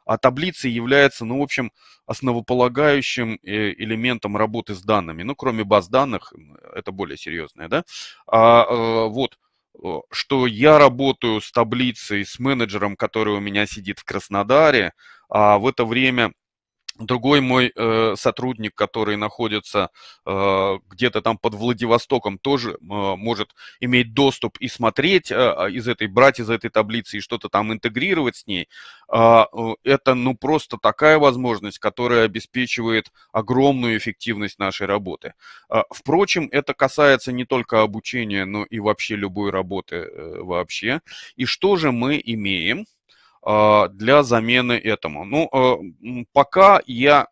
а таблица является, ну, в общем, основополагающим э, элементом работы с данными. Ну, кроме баз данных, это более серьезное, да? А, э, вот, что я работаю с таблицей, с менеджером, который у меня сидит в Краснодаре, а в это время Другой мой э, сотрудник, который находится э, где-то там под Владивостоком, тоже э, может иметь доступ и смотреть э, из этой, брать из этой таблицы и что-то там интегрировать с ней. А, э, это ну просто такая возможность, которая обеспечивает огромную эффективность нашей работы. Э, впрочем, это касается не только обучения, но и вообще любой работы э, вообще. И что же мы имеем? А, для замены этому. Ну, а, пока я,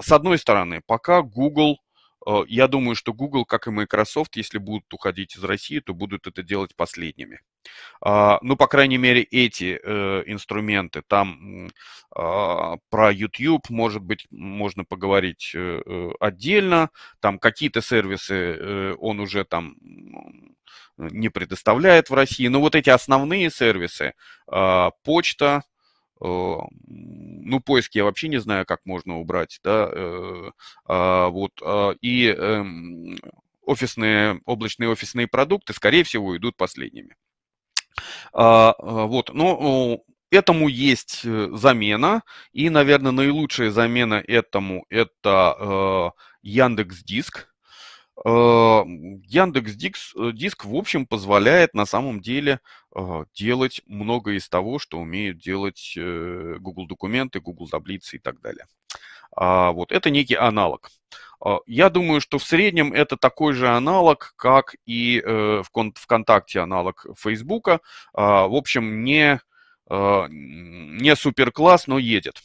с одной стороны, пока Google а, я думаю, что Google, как и Microsoft, если будут уходить из России, то будут это делать последними. А, ну, по крайней мере, эти э, инструменты. Там э, про YouTube, может быть, можно поговорить э, э отдельно. Там какие-то сервисы э, он уже там не предоставляет в России. Но вот эти основные сервисы, а, почта, э, ну, поиск я вообще не знаю, как можно убрать, да, вот, и эм, офисные, облачные офисные продукты, скорее всего, идут последними. А, а, вот, но ну, этому есть э, замена, и, наверное, наилучшая замена этому – это э, Яндекс Диск. Э, Яндекс Дикс, э, Диск, в общем, позволяет на самом деле э, делать многое из того, что умеют делать Google Документы, Google Таблицы и так далее. А, вот это некий аналог. А, я думаю, что в среднем это такой же аналог, как и в ВКонтакте аналог Фейсбука. А, в общем, не, не суперкласс, но едет.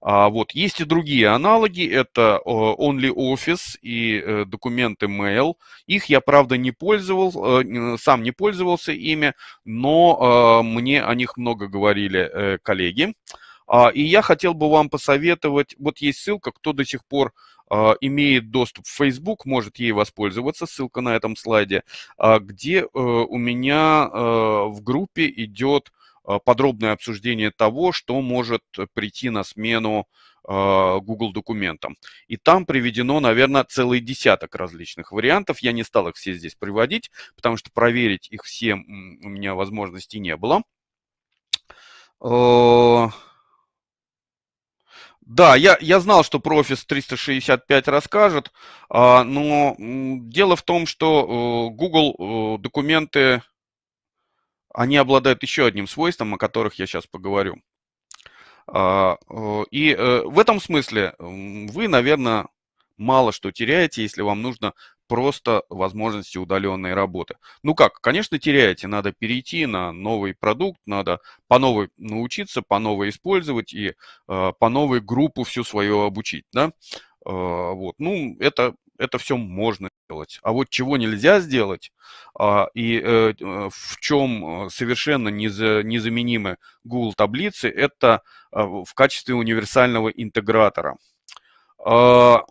А вот. Есть и другие аналоги, это э, OnlyOffice и э, документы Mail. Их я, правда, не пользовал, э, сам не пользовался ими, но мне о них много говорили коллеги. А, и я хотел бы вам посоветовать, вот есть ссылка, кто до сих пор имеет доступ в Facebook, может ей воспользоваться, ссылка на этом слайде, а, где у меня в группе идет а, подробное обсуждение того, что может э, прийти на смену а, Google документам. И там приведено, наверное, целый десяток различных вариантов. Я не стал их все здесь приводить, потому что проверить их все у меня возможности не было. А, да, я, я знал, что про Office 365 расскажет, но дело в том, что э, Google э, документы они обладают еще одним свойством, о которых я сейчас поговорю. А, и э, в этом смысле вы, наверное, мало что теряете, если вам нужно просто возможности удаленной работы. Ну как, конечно, теряете, надо перейти на новый продукт, надо по новой научиться, по новой использовать и э, по новой группу всю свою обучить, да. А, вот, ну это это все можно сделать. А вот чего нельзя сделать, а, и э, э, в чем э, совершенно незаменимы Google таблицы, это в качестве универсального интегратора. А,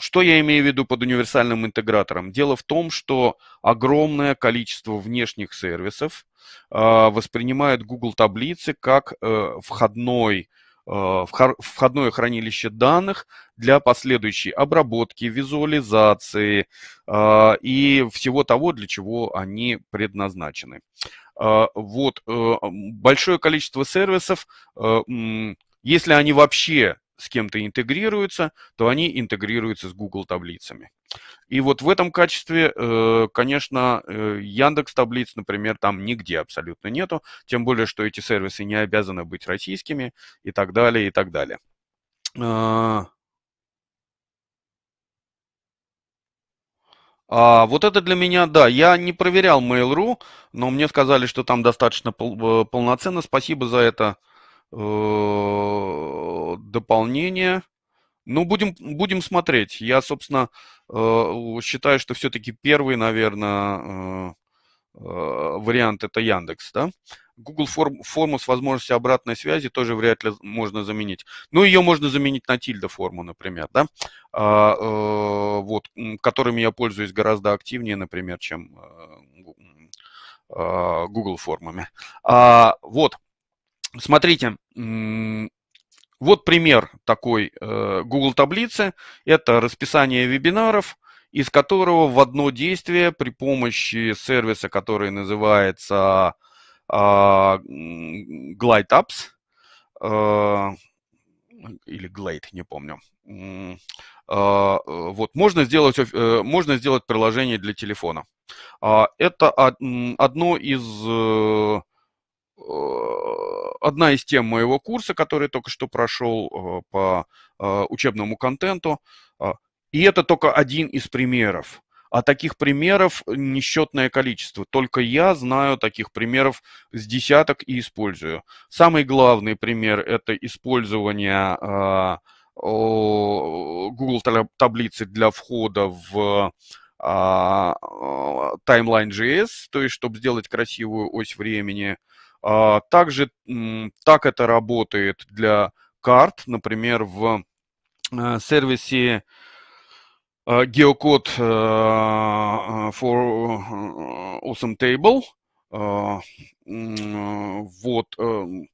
что я имею в виду под универсальным интегратором? Дело в том, что огромное количество внешних сервисов а, воспринимает Google таблицы как входной Э, входное хранилище данных для последующей обработки, визуализации э, и всего того, для чего они предназначены. Э, вот большое количество сервисов, если они вообще с кем-то интегрируются, то они интегрируются с Google таблицами. И вот в этом качестве, э, конечно, э, Яндекс таблиц, например, там нигде абсолютно нету, тем более, что эти сервисы не обязаны быть российскими и так далее, и так далее. А, а вот это для меня, да, я не проверял Mail.ru, но мне сказали, что там достаточно пол, э, полноценно. Спасибо за это. Э, дополнение. Ну, будем, будем смотреть. Я, собственно, э, считаю, что все-таки первый, наверное, э, вариант это Яндекс, да? Google форм, форму с возможностью обратной связи тоже вряд ли можно заменить. Ну, ее можно заменить на тильда форму, например, да? А, э, вот, которыми я пользуюсь гораздо активнее, например, чем э, Google формами. А, вот, Смотрите, вот пример такой э, Google таблицы. Это расписание вебинаров, из которого в одно действие при помощи сервиса, который называется а, Glide Apps, э, или Glade, не помню. А, э, вот, можно сделать, можно сделать приложение для телефона. А, это одно из Э, одна из тем моего курса, который только что прошел э, по э, учебному контенту. И это только один из примеров. А таких примеров несчетное количество. Только я знаю таких примеров с десяток и использую. Самый главный пример – это использование Google таблицы для входа в а, таймлайн.js, то есть чтобы сделать красивую ось времени – а, также так это работает для карт, например, в э, сервисе э, GeoCode э, for awesome table. А, вот эм,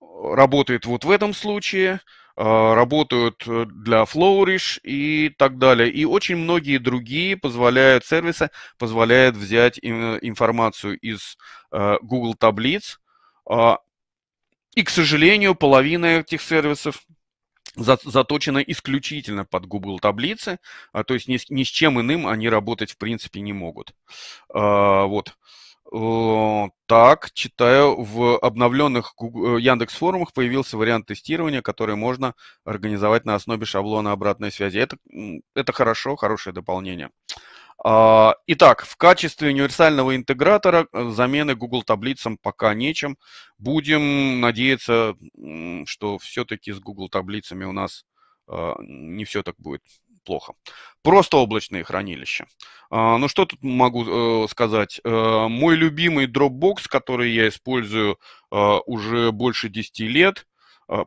работает вот в этом случае. А, работают э, для Flourish и так далее. И очень многие другие позволяют, сервисы позволяют взять информацию из э, Google таблиц. А, и, к сожалению, половина этих сервисов заточена исключительно под Google таблицы, а, то есть ни ни с чем иным они работать в принципе не могут. Вот. Э, так, читаю, в обновленных э, Яндекс форумах появился вариант тестирования, который можно организовать на основе шаблона обратной связи. Это, это хорошо, хорошее дополнение. А, итак, в качестве универсального интегратора э, замены Google таблицам пока нечем. Будем надеяться, что все-таки с Google таблицами у нас а, не все так будет плохо. Просто облачные хранилища. А, ну что тут могу э, сказать? Э, мой любимый Dropbox, который я использую э, уже больше 10 лет,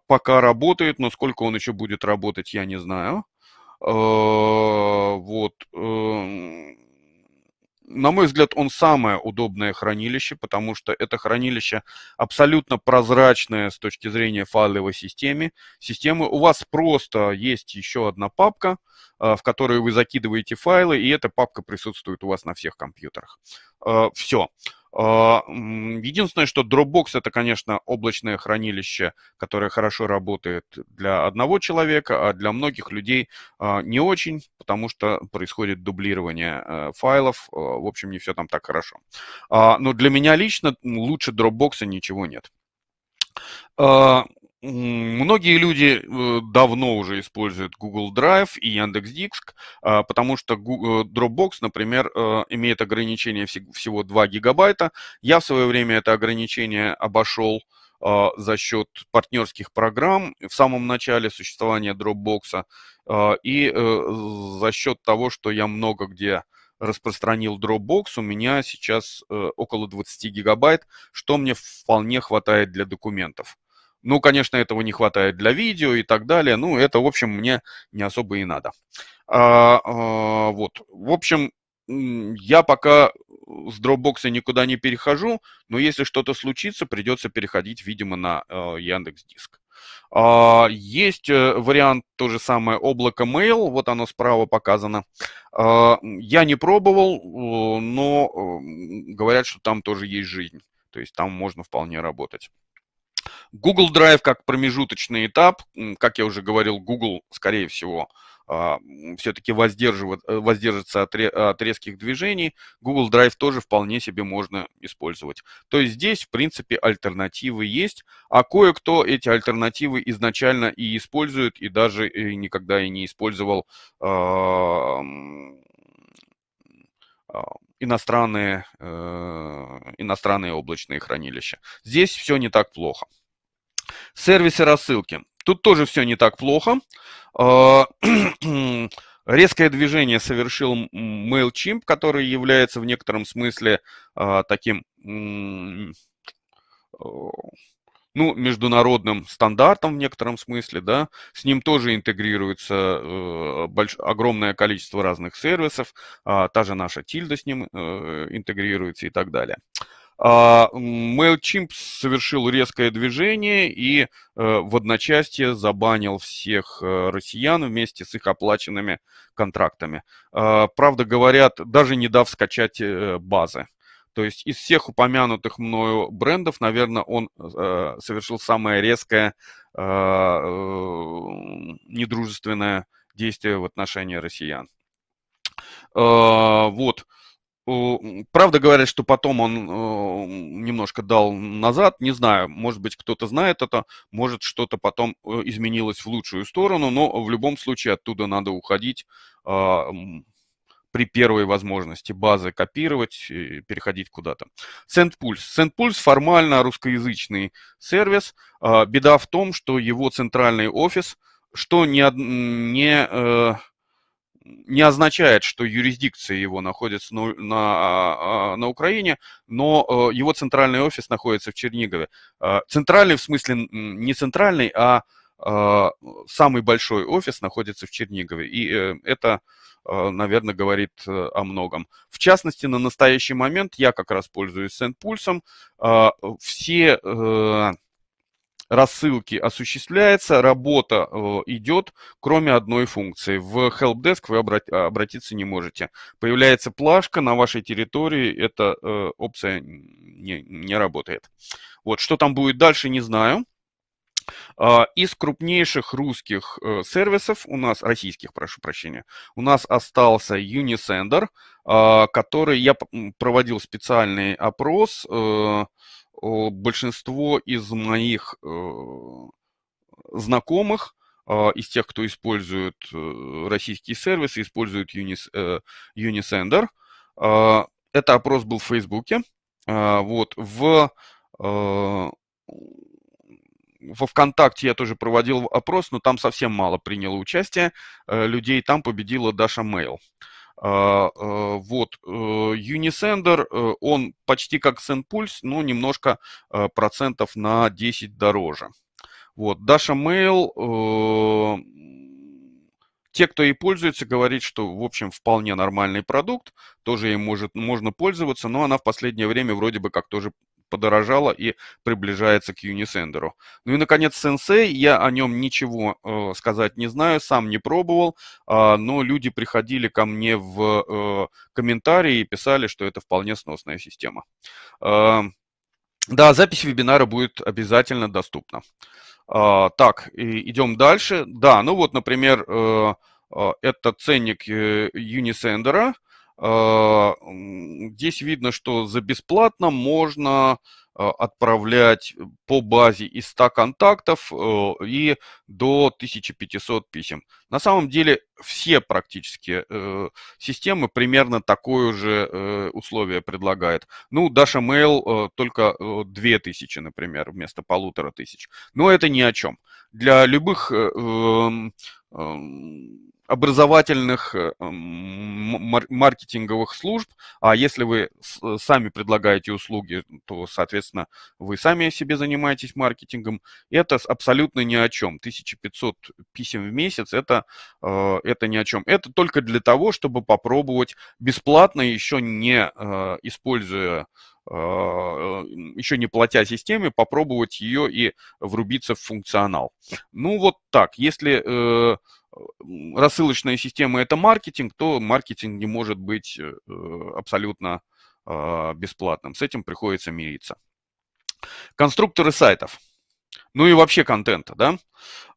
пока работает, но сколько он еще будет работать, я не знаю. Вот эм, на мой взгляд, он самое удобное хранилище, потому что это хранилище абсолютно прозрачное с точки зрения файловой системы. Системы у вас просто есть еще одна папка, э, в которую вы закидываете файлы, и эта папка присутствует у вас на всех компьютерах. Э, Все. А, единственное, что Dropbox это, конечно, облачное хранилище, которое хорошо работает для одного человека, а для многих людей а, не очень, потому что происходит дублирование э, файлов. Э, в общем, не все там так хорошо. А, но для меня лично лучше Dropbox ничего нет. Многие люди э, давно уже используют Google Drive и Яндекс Диск, а, потому что э, Dropbox, например, э, имеет ограничение всего 2 гигабайта. Я в свое время это ограничение обошел а, за счет партнерских программ в самом начале существования Dropbox а, и за счет того, что я много где распространил Dropbox, у меня сейчас около 20 гигабайт, что мне вполне хватает для документов. Ну, конечно, этого не хватает для видео и так далее. Ну, это, в общем, мне не особо и надо. А, а, вот, в общем, я пока с Dropbox никуда не перехожу, но если что-то случится, придется переходить, видимо, на э, Яндекс Диск. Uh, а, есть э, вариант то же самое облако Mail, вот оно справа показано. Uh, я не пробовал, uh, но э, говорят, что там тоже есть жизнь, то есть там можно вполне работать. Google Drive как промежуточный этап, как я уже говорил, Google, скорее всего, а, все-таки э, воздержится от, резких движений, Google Drive тоже вполне себе можно использовать. То есть здесь, в принципе, альтернативы есть, а кое-кто эти альтернативы изначально и использует, и даже э, никогда и не использовал а, а, иностранные, э, иностранные облачные хранилища. Здесь все не так плохо. Сервисы рассылки. Тут тоже все не так плохо. А, резкое движение совершил MailChimp, который является в некотором смысле а, таким ну, международным стандартом в некотором смысле, да, с ним тоже интегрируется э, больш... огромное количество разных сервисов, э, та же наша тильда с ним э, интегрируется и так далее. А MailChimp совершил резкое движение и э, в одночасье забанил всех э, россиян вместе с их оплаченными контрактами. Э, правда, говорят, даже не дав скачать э, базы. То есть из всех упомянутых мною брендов, наверное, он э, совершил самое резкое э, э, недружественное действие в отношении россиян. Э, вот. Правда говорят, что потом он э, немножко дал назад, не знаю, может быть, кто-то знает это, может, что-то потом э, изменилось в лучшую сторону, но в любом случае оттуда надо уходить при первой возможности базы копировать, э, переходить куда-то. SendPulse. SendPulse формально русскоязычный сервис. А, беда в том, что его центральный офис, что не, не, э, не означает, что юрисдикция его находится на, на, а, а, на Украине, но э, его центральный офис находится в Чернигове. Центральный в смысле не центральный, а а, самый большой офис находится в Чернигове, и э, это, а, наверное, говорит э, о многом. В частности, на настоящий момент я как раз пользуюсь Сент-Пульсом. А, все э, рассылки осуществляется, работа идет, кроме одной функции. В helpdesk вы обратиться не можете. Появляется плашка на вашей территории, эта опция не, не работает. Вот, что там будет дальше, не знаю. А, из крупнейших русских э, сервисов у нас, российских, прошу прощения, у нас остался Unisender, а, который я проводил специальный опрос. Э, большинство из моих э, знакомых, а, из тех, кто использует российские сервисы, используют Unis, Unisender. Это опрос был в Фейсбуке. Вот, в во ВКонтакте я тоже проводил опрос, но там совсем мало приняло участие э, людей, там победила Даша Мейл. А, э, вот, Unisender, э, он почти как Сенпульс, но немножко процентов на 10 дороже. Вот, Даша Мейл, те, кто ей пользуется, говорит, что, в общем, вполне нормальный продукт, тоже им может, можно пользоваться, но она в последнее время вроде бы как тоже подорожала и приближается к Юнисендеру. Ну и, наконец, Сенсей. Я о нем ничего э, сказать не знаю, сам не пробовал, э, но люди приходили ко мне в э, комментарии и писали, что это вполне сносная система. Э, да, запись вебинара будет обязательно доступна. Э, так, и идем дальше. Да, ну вот, например, э, э это ценник Unisender. Э, а, здесь видно, что за бесплатно можно а, отправлять э, по базе из 100 контактов и до 1500 писем. На самом деле все практически э, системы примерно такое же э, условие предлагает. Ну, Dasha Mail только 2000, например, вместо полутора тысяч. Но это ни о чем. Для любых эм, эм, образовательных э, маркетинговых служб, а если вы э, сами предлагаете услуги, то, соответственно, вы сами себе занимаетесь маркетингом. Это абсолютно ни о чем. 1500 писем в месяц это, э, – это ни о чем. Это только для того, чтобы попробовать бесплатно, еще не используя Э, еще не платя системе, попробовать ее и врубиться в функционал. Ну вот так, если э, рассылочная система – это маркетинг, то маркетинг не может быть э, абсолютно а, бесплатным. С этим приходится мириться. Конструкторы сайтов. Ну и вообще контента, да?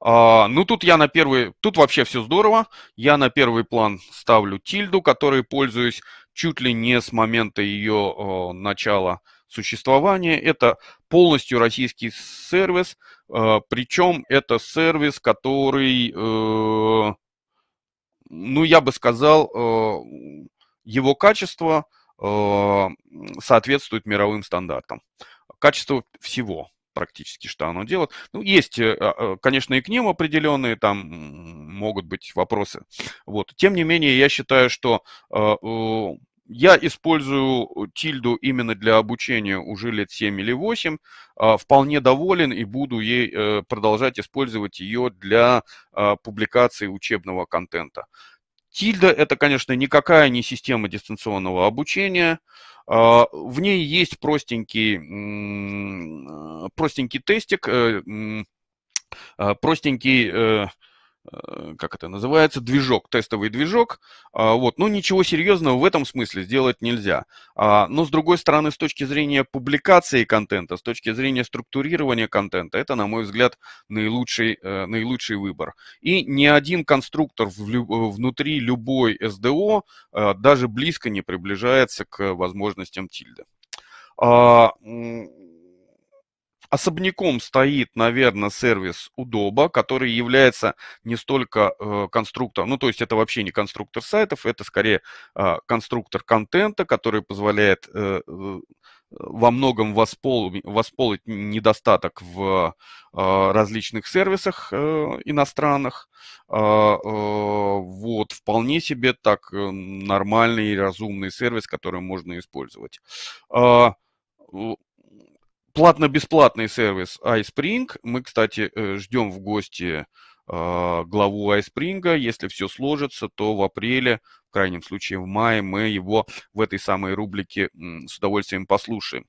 А, ну тут я на первый, тут вообще все здорово. Я на первый план ставлю тильду, который пользуюсь чуть ли не с момента ее э, начала существования. Это полностью российский сервис, э, причем это сервис, который, э, ну, я бы сказал, его качество соответствует мировым стандартам. Качество всего практически, что оно делает. Ну, есть, а, конечно, и к ним определенные там могут быть вопросы. Вот. Тем не менее, я считаю, что я использую э, тильду именно для обучения уже лет 7 или 8. А, вполне доволен и буду ей э, продолжать использовать ее для а, публикации учебного контента. Тильда – это, конечно, никакая не система дистанционного обучения. А, в ней есть простенький, простенький тестик, э, простенький Э, как это называется, движок, тестовый движок. А, вот. но ну, ничего серьезного в этом смысле сделать нельзя. А, но, с другой стороны, с точки зрения публикации контента, с точки зрения структурирования контента, это, на мой взгляд, наилучший, э, наилучший выбор. И ни один конструктор э, внутри любой СДО даже близко не приближается к возможностям тильда. Особняком стоит, наверное, сервис Удоба, который является не столько э, конструктором, ну то есть это вообще не конструктор сайтов, это скорее э, конструктор контента, который позволяет э, э во многом воспол, восполнить недостаток в э, различных сервисах э, иностранных. Э, э, вот, вполне себе так э, нормальный и разумный сервис, который можно использовать платно-бесплатный сервис iSpring. Мы, кстати, э, ждем в гости э, главу iSpring. Если все сложится, то в апреле, в крайнем случае в мае, мы его в этой самой рубрике с удовольствием послушаем.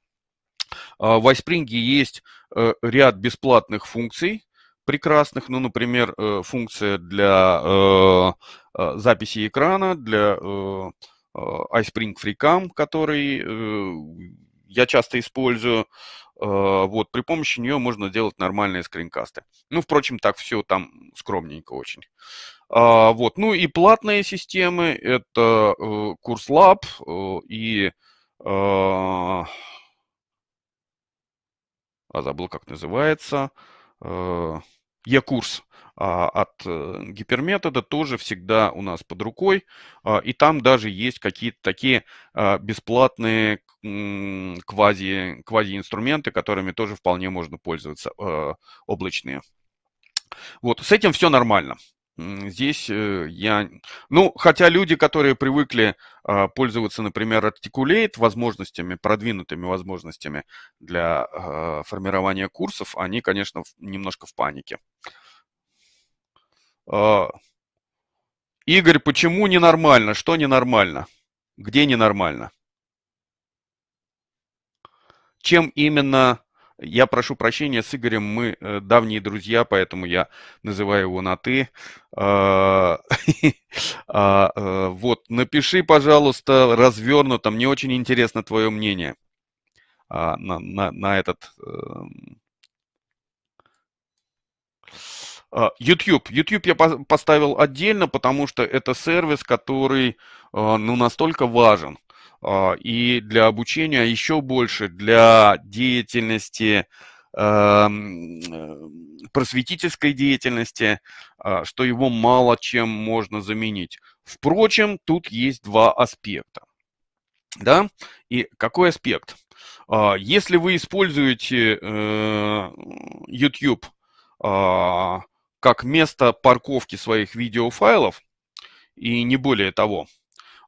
А, в iSpring есть э, ряд бесплатных функций, прекрасных, ну, например, функция для записи экрана, для iSpring FreeCam, который я часто использую. А, вот, при помощи нее можно делать нормальные скринкасты. Ну, впрочем, так все там скромненько очень. А, вот, ну и платные системы, это Курс э, Лаб э, и... А, а, забыл, как называется. Е-курс. Э, а, от э, гиперметода тоже всегда у нас под рукой. А, и там даже есть какие-то такие а, бесплатные квази, квази-инструменты, которыми тоже вполне можно пользоваться, облачные. Вот, с этим все нормально. Здесь э, я... Ну, хотя люди, которые привыкли пользоваться, например, Articulate возможностями, продвинутыми возможностями для формирования курсов, они, конечно, немножко в панике. А, Игорь, почему ненормально? Что ненормально? Где ненормально? Чем именно... Я прошу прощения, с Игорем мы э, давние друзья, поэтому я называю его на «ты». А, а, э, вот, напиши, пожалуйста, развернуто, мне очень интересно твое мнение на этот эм, а, YouTube. YouTube я поставил отдельно, потому что это сервис, который а, ну, настолько важен а, и для обучения, еще больше для деятельности, эм, э, просветительской деятельности, что его мало чем можно заменить. Впрочем, тут есть два аспекта. Да? И какой аспект? Если вы используете э, YouTube как место парковки своих видеофайлов и не более того.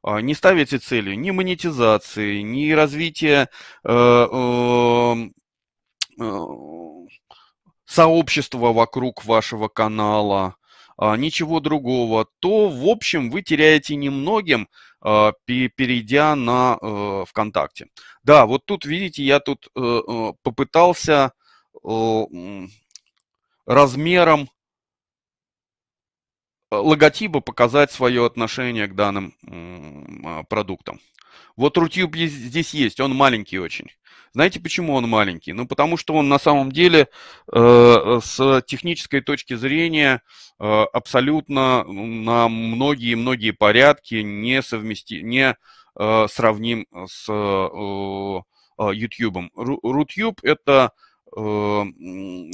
А, не ставите целью ни монетизации, ни развития э, эм, э, сообщества вокруг вашего канала, а, ничего другого, то, в общем, вы теряете немногим, а, перейдя на э, ВКонтакте. Да, вот тут, видите, я тут попытался размером логотипа показать свое отношение к данным а, продуктам. Вот Рутюб здесь есть, он маленький очень. Знаете, почему он маленький? Ну, потому что он на самом деле э, с технической точки зрения э, абсолютно на многие-многие порядки не, совмести... не э, сравним с э, YouTube. Э, Рутюб – это Э,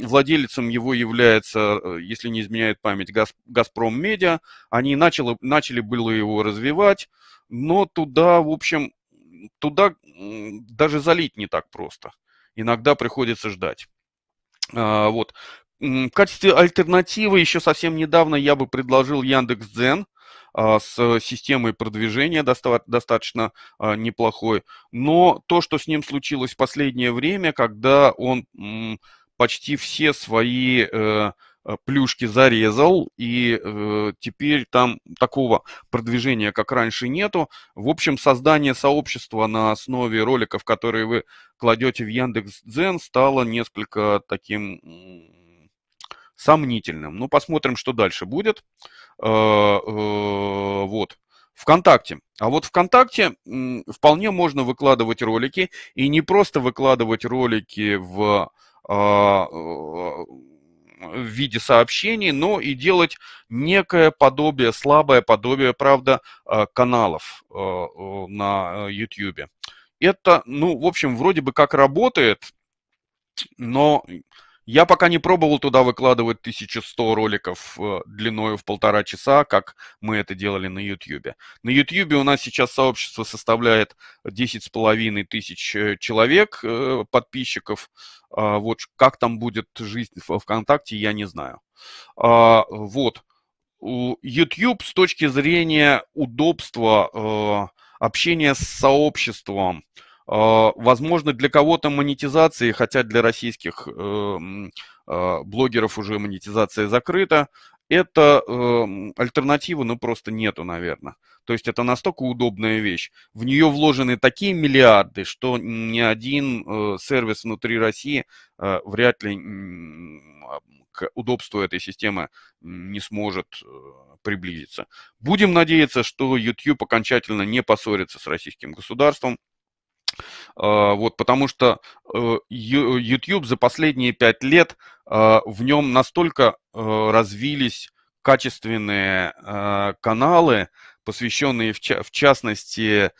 Владельцем его является, э, если не изменяет память, Газ, «Газпром Медиа». Они начали, начали было его развивать, но туда, в общем, туда даже залить не так просто. Иногда приходится ждать. А, вот. В качестве альтернативы еще совсем недавно я бы предложил Яндекс.Дзен. А, с системой продвижения достаточно а, неплохой. Но то, что с ним случилось в последнее время, когда он почти все свои э, а, плюшки зарезал, и э, теперь там такого продвижения, как раньше, нету. В общем, создание сообщества на основе роликов, которые вы кладете в Яндекс.Дзен, стало несколько таким сомнительным. Ну, посмотрим, что дальше будет. Э, э, вот. ВКонтакте. А вот ВКонтакте вполне можно выкладывать ролики, и не просто выкладывать ролики в а, э, в виде сообщений, но и делать некое подобие, слабое подобие, правда, каналов на YouTube. Это, ну, в общем, вроде бы как работает, но я пока не пробовал туда выкладывать 1100 роликов э, длиною в полтора часа, как мы это делали на YouTube. На YouTube у нас сейчас сообщество составляет 10,5 тысяч э, человек, э, подписчиков. А, вот как там будет жизнь в ВКонтакте, я не знаю. А, вот. YouTube с точки зрения удобства общения с сообществом – а, возможно, для кого-то монетизации, хотя для российских эм, а, блогеров уже монетизация закрыта, это альтернатива, эм, альтернативы, ну, просто нету, наверное. То есть это настолько удобная вещь. В нее вложены такие миллиарды, что ни один э, сервис внутри России э, вряд ли а, к удобству этой системы не сможет э, приблизиться. Будем надеяться, что YouTube окончательно не поссорится с российским государством а, вот, потому что YouTube э, за последние пять лет а, в нем настолько э, развились качественные а, каналы, посвященные в, частности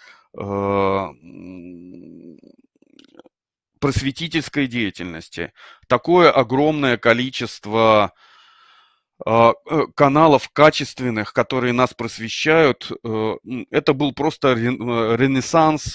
просветительской деятельности. Такое огромное количество а, э, каналов качественных, которые нас просвещают. Э, это был просто э, ренессанс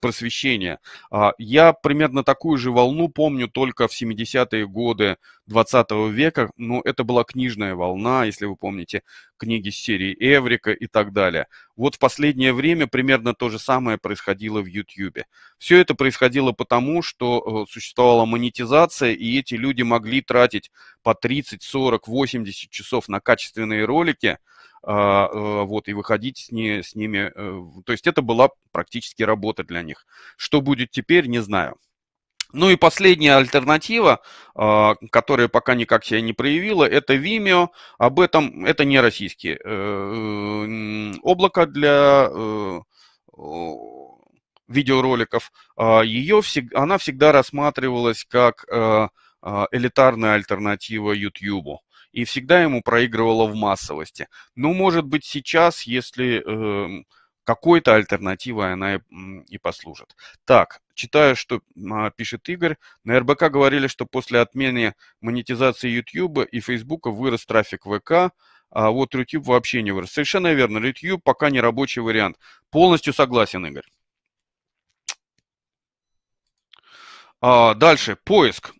просвещения. А я примерно такую же волну помню только в 70-е годы 20 века, ну, это была книжная волна, если вы помните, книги с серии Эврика и так далее. Вот в последнее время примерно то же самое происходило в YouTube. Все это происходило потому, что э, существовала монетизация, и эти люди могли тратить по 30, 40, 80 часов на качественные ролики, а, э, вот, и выходить с, не, с ними. Э, то есть это была практически работа для них. Что будет теперь, не знаю. Ну и последняя альтернатива, а, которая пока никак себя не проявила, это Vimeo. Об этом это не российские э, облако для э, видеороликов. А, Ее, она всегда рассматривалась как э, а, элитарная альтернатива YouTube и всегда ему проигрывала в массовости. Ну, может быть, сейчас, если эм, какой-то альтернативой она и, и послужит. Так, читаю, что а, пишет Игорь. На РБК говорили, что после отмены монетизации YouTube и Facebook вырос трафик ВК, а вот YouTube вообще не вырос. Совершенно верно, YouTube пока не рабочий вариант. Полностью согласен, Игорь. А, дальше, поиск.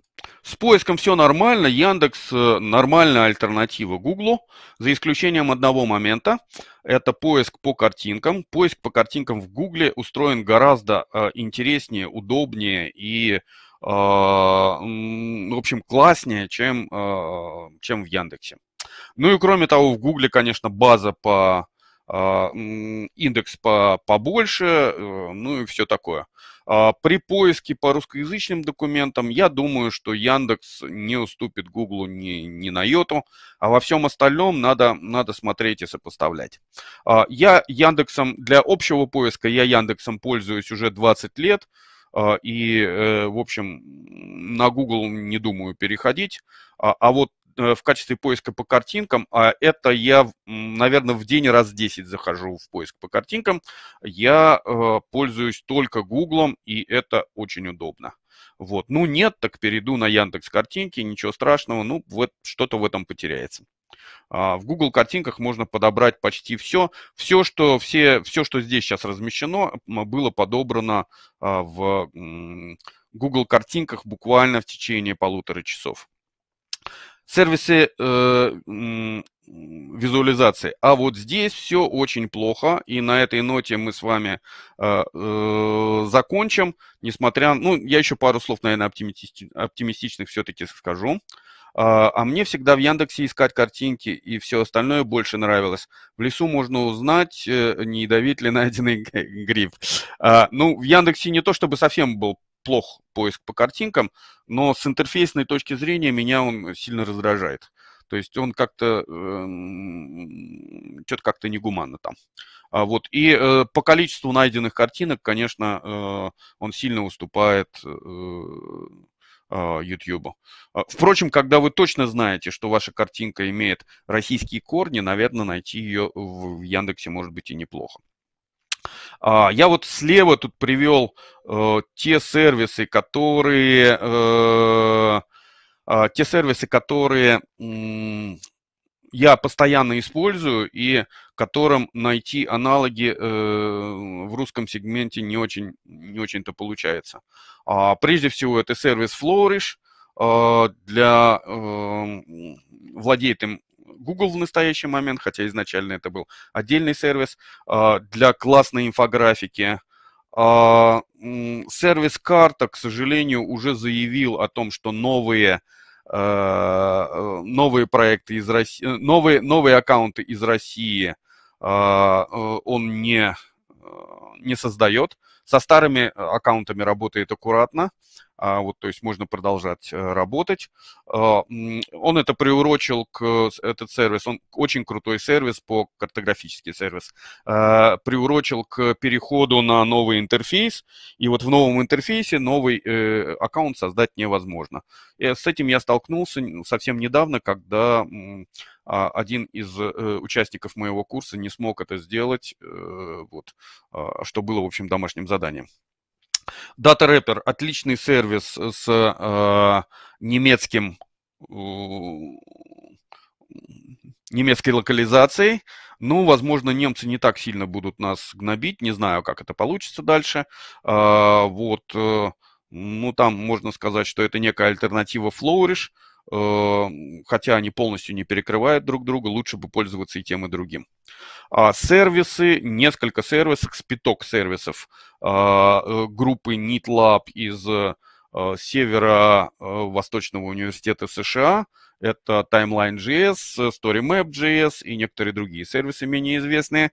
С поиском все нормально. Яндекс э, нормальная альтернатива Гуглу, за исключением одного момента. Это поиск по картинкам. Поиск по картинкам в Гугле устроен гораздо э, интереснее, удобнее и э, в общем, класснее, чем, чем в Яндексе. Ну и кроме того, в Гугле, конечно, база по индекс по побольше, ну и все такое. А, при поиске по русскоязычным документам я думаю, что Яндекс не уступит Гуглу ни, ни на йоту, а во всем остальном надо, надо смотреть и сопоставлять. А, я Яндексом для общего поиска, я Яндексом пользуюсь уже 20 лет, а, и, э, в общем, на Google не думаю переходить. А вот Э, в качестве поиска по картинкам, а это я, наверное, в день раз 10 захожу в поиск по картинкам, я э, пользуюсь только Гуглом, и это очень удобно. Вот. Ну нет, так перейду на Яндекс картинки, ничего страшного, ну вот что-то в этом потеряется. А, в Google картинках можно подобрать почти все. Все, что, все, все, что здесь сейчас размещено, было подобрано а, в Google картинках буквально в течение полутора часов сервисы э, визуализации. А вот здесь все очень плохо, и на этой ноте мы с вами э, э, закончим, несмотря... Ну, я еще пару слов, наверное, оптимистич, оптимистичных все-таки скажу. Э, а мне всегда в Яндексе искать картинки и все остальное больше нравилось. В лесу можно узнать, э, не ядовит ли найденный гриф. Э, а, ну, в Яндексе не то чтобы совсем был плох поиск по картинкам, но с интерфейсной точки зрения меня он сильно раздражает. То есть он как-то, э, эм, что-то как-то негуманно там. А вот. И э, по количеству найденных картинок, конечно, э, он сильно уступает э, YouTube. А, а, впрочем, когда вы точно знаете, что ваша картинка имеет российские корни, наверное, найти ее в Яндексе может быть и неплохо. А, я вот слева тут привел э, те сервисы, которые, э, а, те сервисы, которые я постоянно использую и которым найти аналоги э, в русском сегменте не очень не очень-то получается. А, прежде всего это сервис Flourish для э, владеет им Google в настоящий момент, хотя изначально это был отдельный сервис а, для классной инфографики. А, сервис карта, к сожалению, уже заявил о том, что новые а, э, новые проекты из России, э, новые, новые аккаунты из России э, он не, не создает. Со старыми аккаунтами работает аккуратно. А, вот, то есть можно продолжать э, работать. А, он это приурочил к этот сервис, он очень крутой сервис по картографический сервис, а, приурочил к переходу на новый интерфейс, и вот в новом интерфейсе новый э, аккаунт создать невозможно. И с этим я столкнулся ну, совсем недавно, когда один из э, участников моего курса не смог это сделать, вот, что было, в общем, домашним заданием. Data Wrapper – отличный сервис с э, немецким, э, немецкой локализацией. Ну, возможно, немцы не так сильно будут нас гнобить, не знаю, как это получится дальше. Э, вот, э, ну, там можно сказать, что это некая альтернатива Flourish – Э, хотя они полностью не перекрывают друг друга, лучше бы пользоваться и тем, и другим. А сервисы, несколько сервисов, спиток сервисов а, э, группы NITLAB из э, Северо-Восточного университета США. Это Timeline.js, StoryMap.js и некоторые другие сервисы менее известные.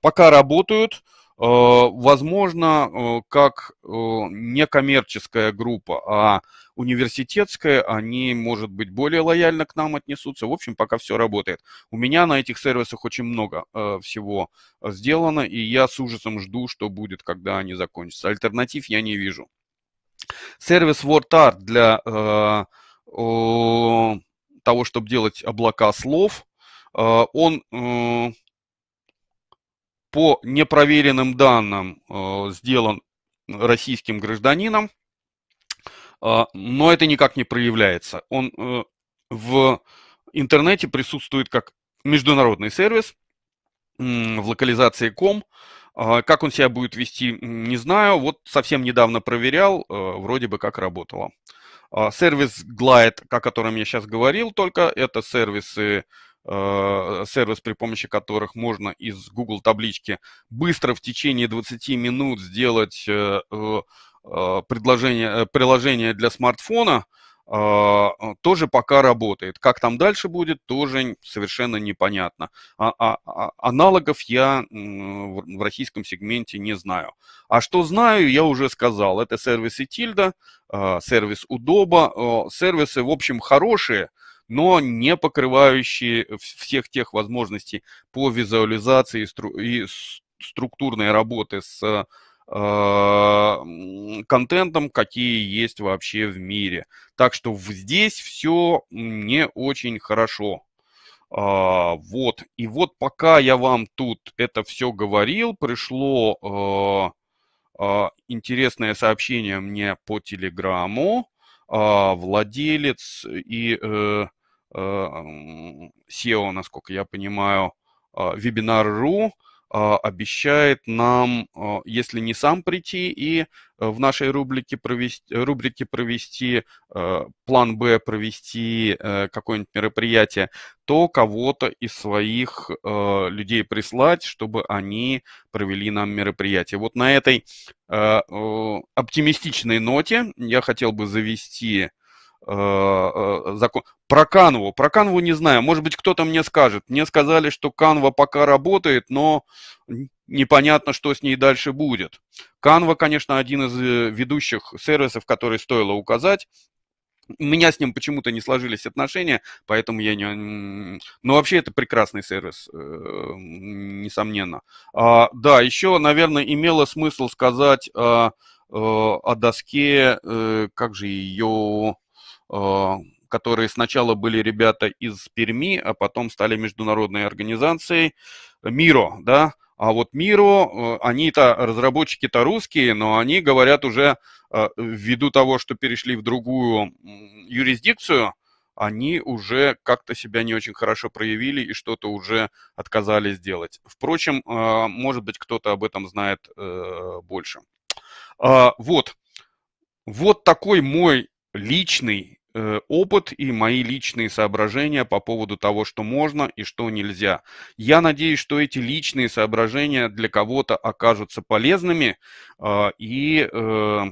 Пока работают, Э, возможно, э, как э, не коммерческая группа, а университетская, они, может быть, более лояльно к нам отнесутся. В общем, пока все работает. У меня на этих сервисах очень много всего сделано, и я с ужасом жду, что будет, когда они закончатся. Альтернатив я не вижу. Сервис WordArt для того, чтобы делать облака слов, он по непроверенным данным э, сделан российским гражданином, э, но это никак не проявляется. Он э, в интернете присутствует как международный сервис в локализации ком. А как он себя будет вести, не знаю. Вот совсем недавно проверял, вроде бы как работало. А сервис Glide, о котором я сейчас говорил, только это сервисы Э, сервис, при помощи которых можно из Google таблички быстро в течение 20 минут сделать э, э, предложение, приложение для смартфона, а, тоже пока работает. Как там дальше будет, тоже совершенно непонятно. А, а, а аналогов я в российском сегменте не знаю. А что знаю, я уже сказал. Это сервисы Тильда, сервис Удоба. Сервисы, в общем, хорошие – но не покрывающие всех тех возможностей по визуализации и структурной работы с а, контентом, какие есть вообще в мире. Так что здесь все не очень хорошо. А, вот. И вот пока я вам тут это все говорил, пришло а, интересное сообщение мне по телеграмму. Владелец и э, Э, SEO, насколько я понимаю, Webinar.ru а, а, обещает нам, а, если не сам прийти и э, в нашей рубрике провести, рубрике провести э, план Б, провести какое-нибудь мероприятие, то кого-то из своих людей прислать, чтобы они провели нам мероприятие. Вот на этой оптимистичной ноте я хотел бы завести Э, э, закон. Про Канву. Про Канву не знаю. Может быть, кто-то мне скажет. Мне сказали, что Канва пока работает, но непонятно, что с ней дальше будет. Канва, конечно, один из э, ведущих сервисов, который стоило указать. У меня с ним почему-то не сложились отношения, поэтому я не... Но вообще это прекрасный сервис, несомненно. А, да, еще, наверное, имело смысл сказать а, о доске, как же ее а, которые сначала были ребята из Перми, а потом стали международной организацией, МИРО, да, а вот МИРО, э, они-то, разработчики-то русские, но они говорят уже, э, ввиду того, что перешли в другую юрисдикцию, они уже как-то себя не очень хорошо проявили и что-то уже отказались делать. Впрочем, э, может быть, кто-то об этом знает больше. А, вот. Вот такой мой личный Э, опыт и мои личные соображения по поводу того, что можно и что нельзя. Я надеюсь, что эти личные соображения для кого-то окажутся полезными а, и, э,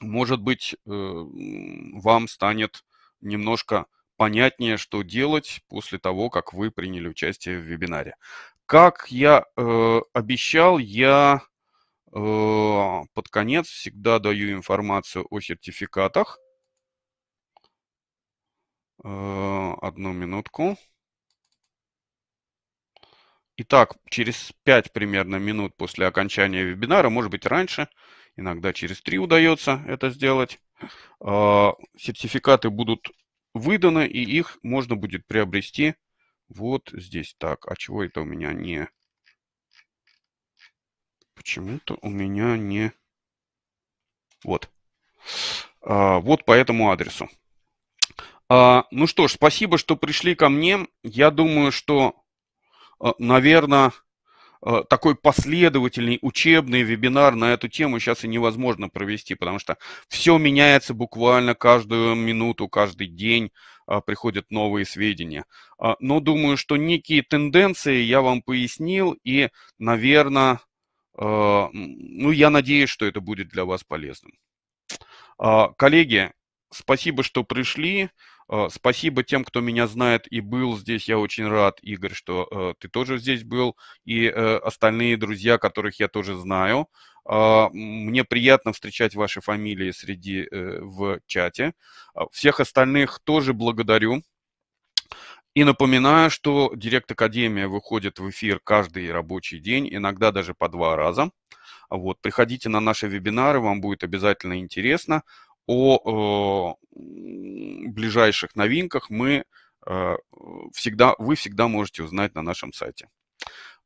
может быть, э, вам станет немножко понятнее, что делать после того, как вы приняли участие в вебинаре. Как я обещал, я под конец всегда даю информацию о сертификатах Э, одну минутку. Итак, через 5 примерно минут после окончания вебинара, может быть раньше, иногда через 3 удается это сделать, а, сертификаты будут выданы, и их можно будет приобрести вот здесь. Так, а чего это у меня не... Почему-то у меня не... Вот. А, вот по этому адресу. А, ну что ж, спасибо, что пришли ко мне. Я думаю, что, а, наверное, а, такой последовательный учебный вебинар на эту тему сейчас и невозможно провести, потому что все меняется буквально каждую минуту, каждый день приходят новые сведения. Но думаю, что некие тенденции я вам пояснил, и, наверное, ну, я надеюсь, что это будет для вас полезным. Коллеги, спасибо, что пришли. А, спасибо тем, кто меня знает и был здесь. Я очень рад, Игорь, что э, ты тоже здесь был. И э, остальные друзья, которых я тоже знаю. А, мне приятно встречать ваши фамилии среди э, в чате. А, всех остальных тоже благодарю. И напоминаю, что Директ Академия выходит в эфир каждый рабочий день, иногда даже по два раза. Вот, приходите на наши вебинары, вам будет обязательно интересно о э, ближайших новинках мы э, всегда, вы всегда можете узнать на нашем сайте.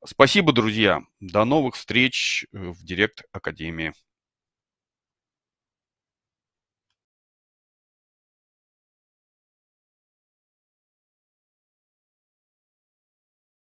Спасибо, друзья. До новых встреч э, в Директ Академии.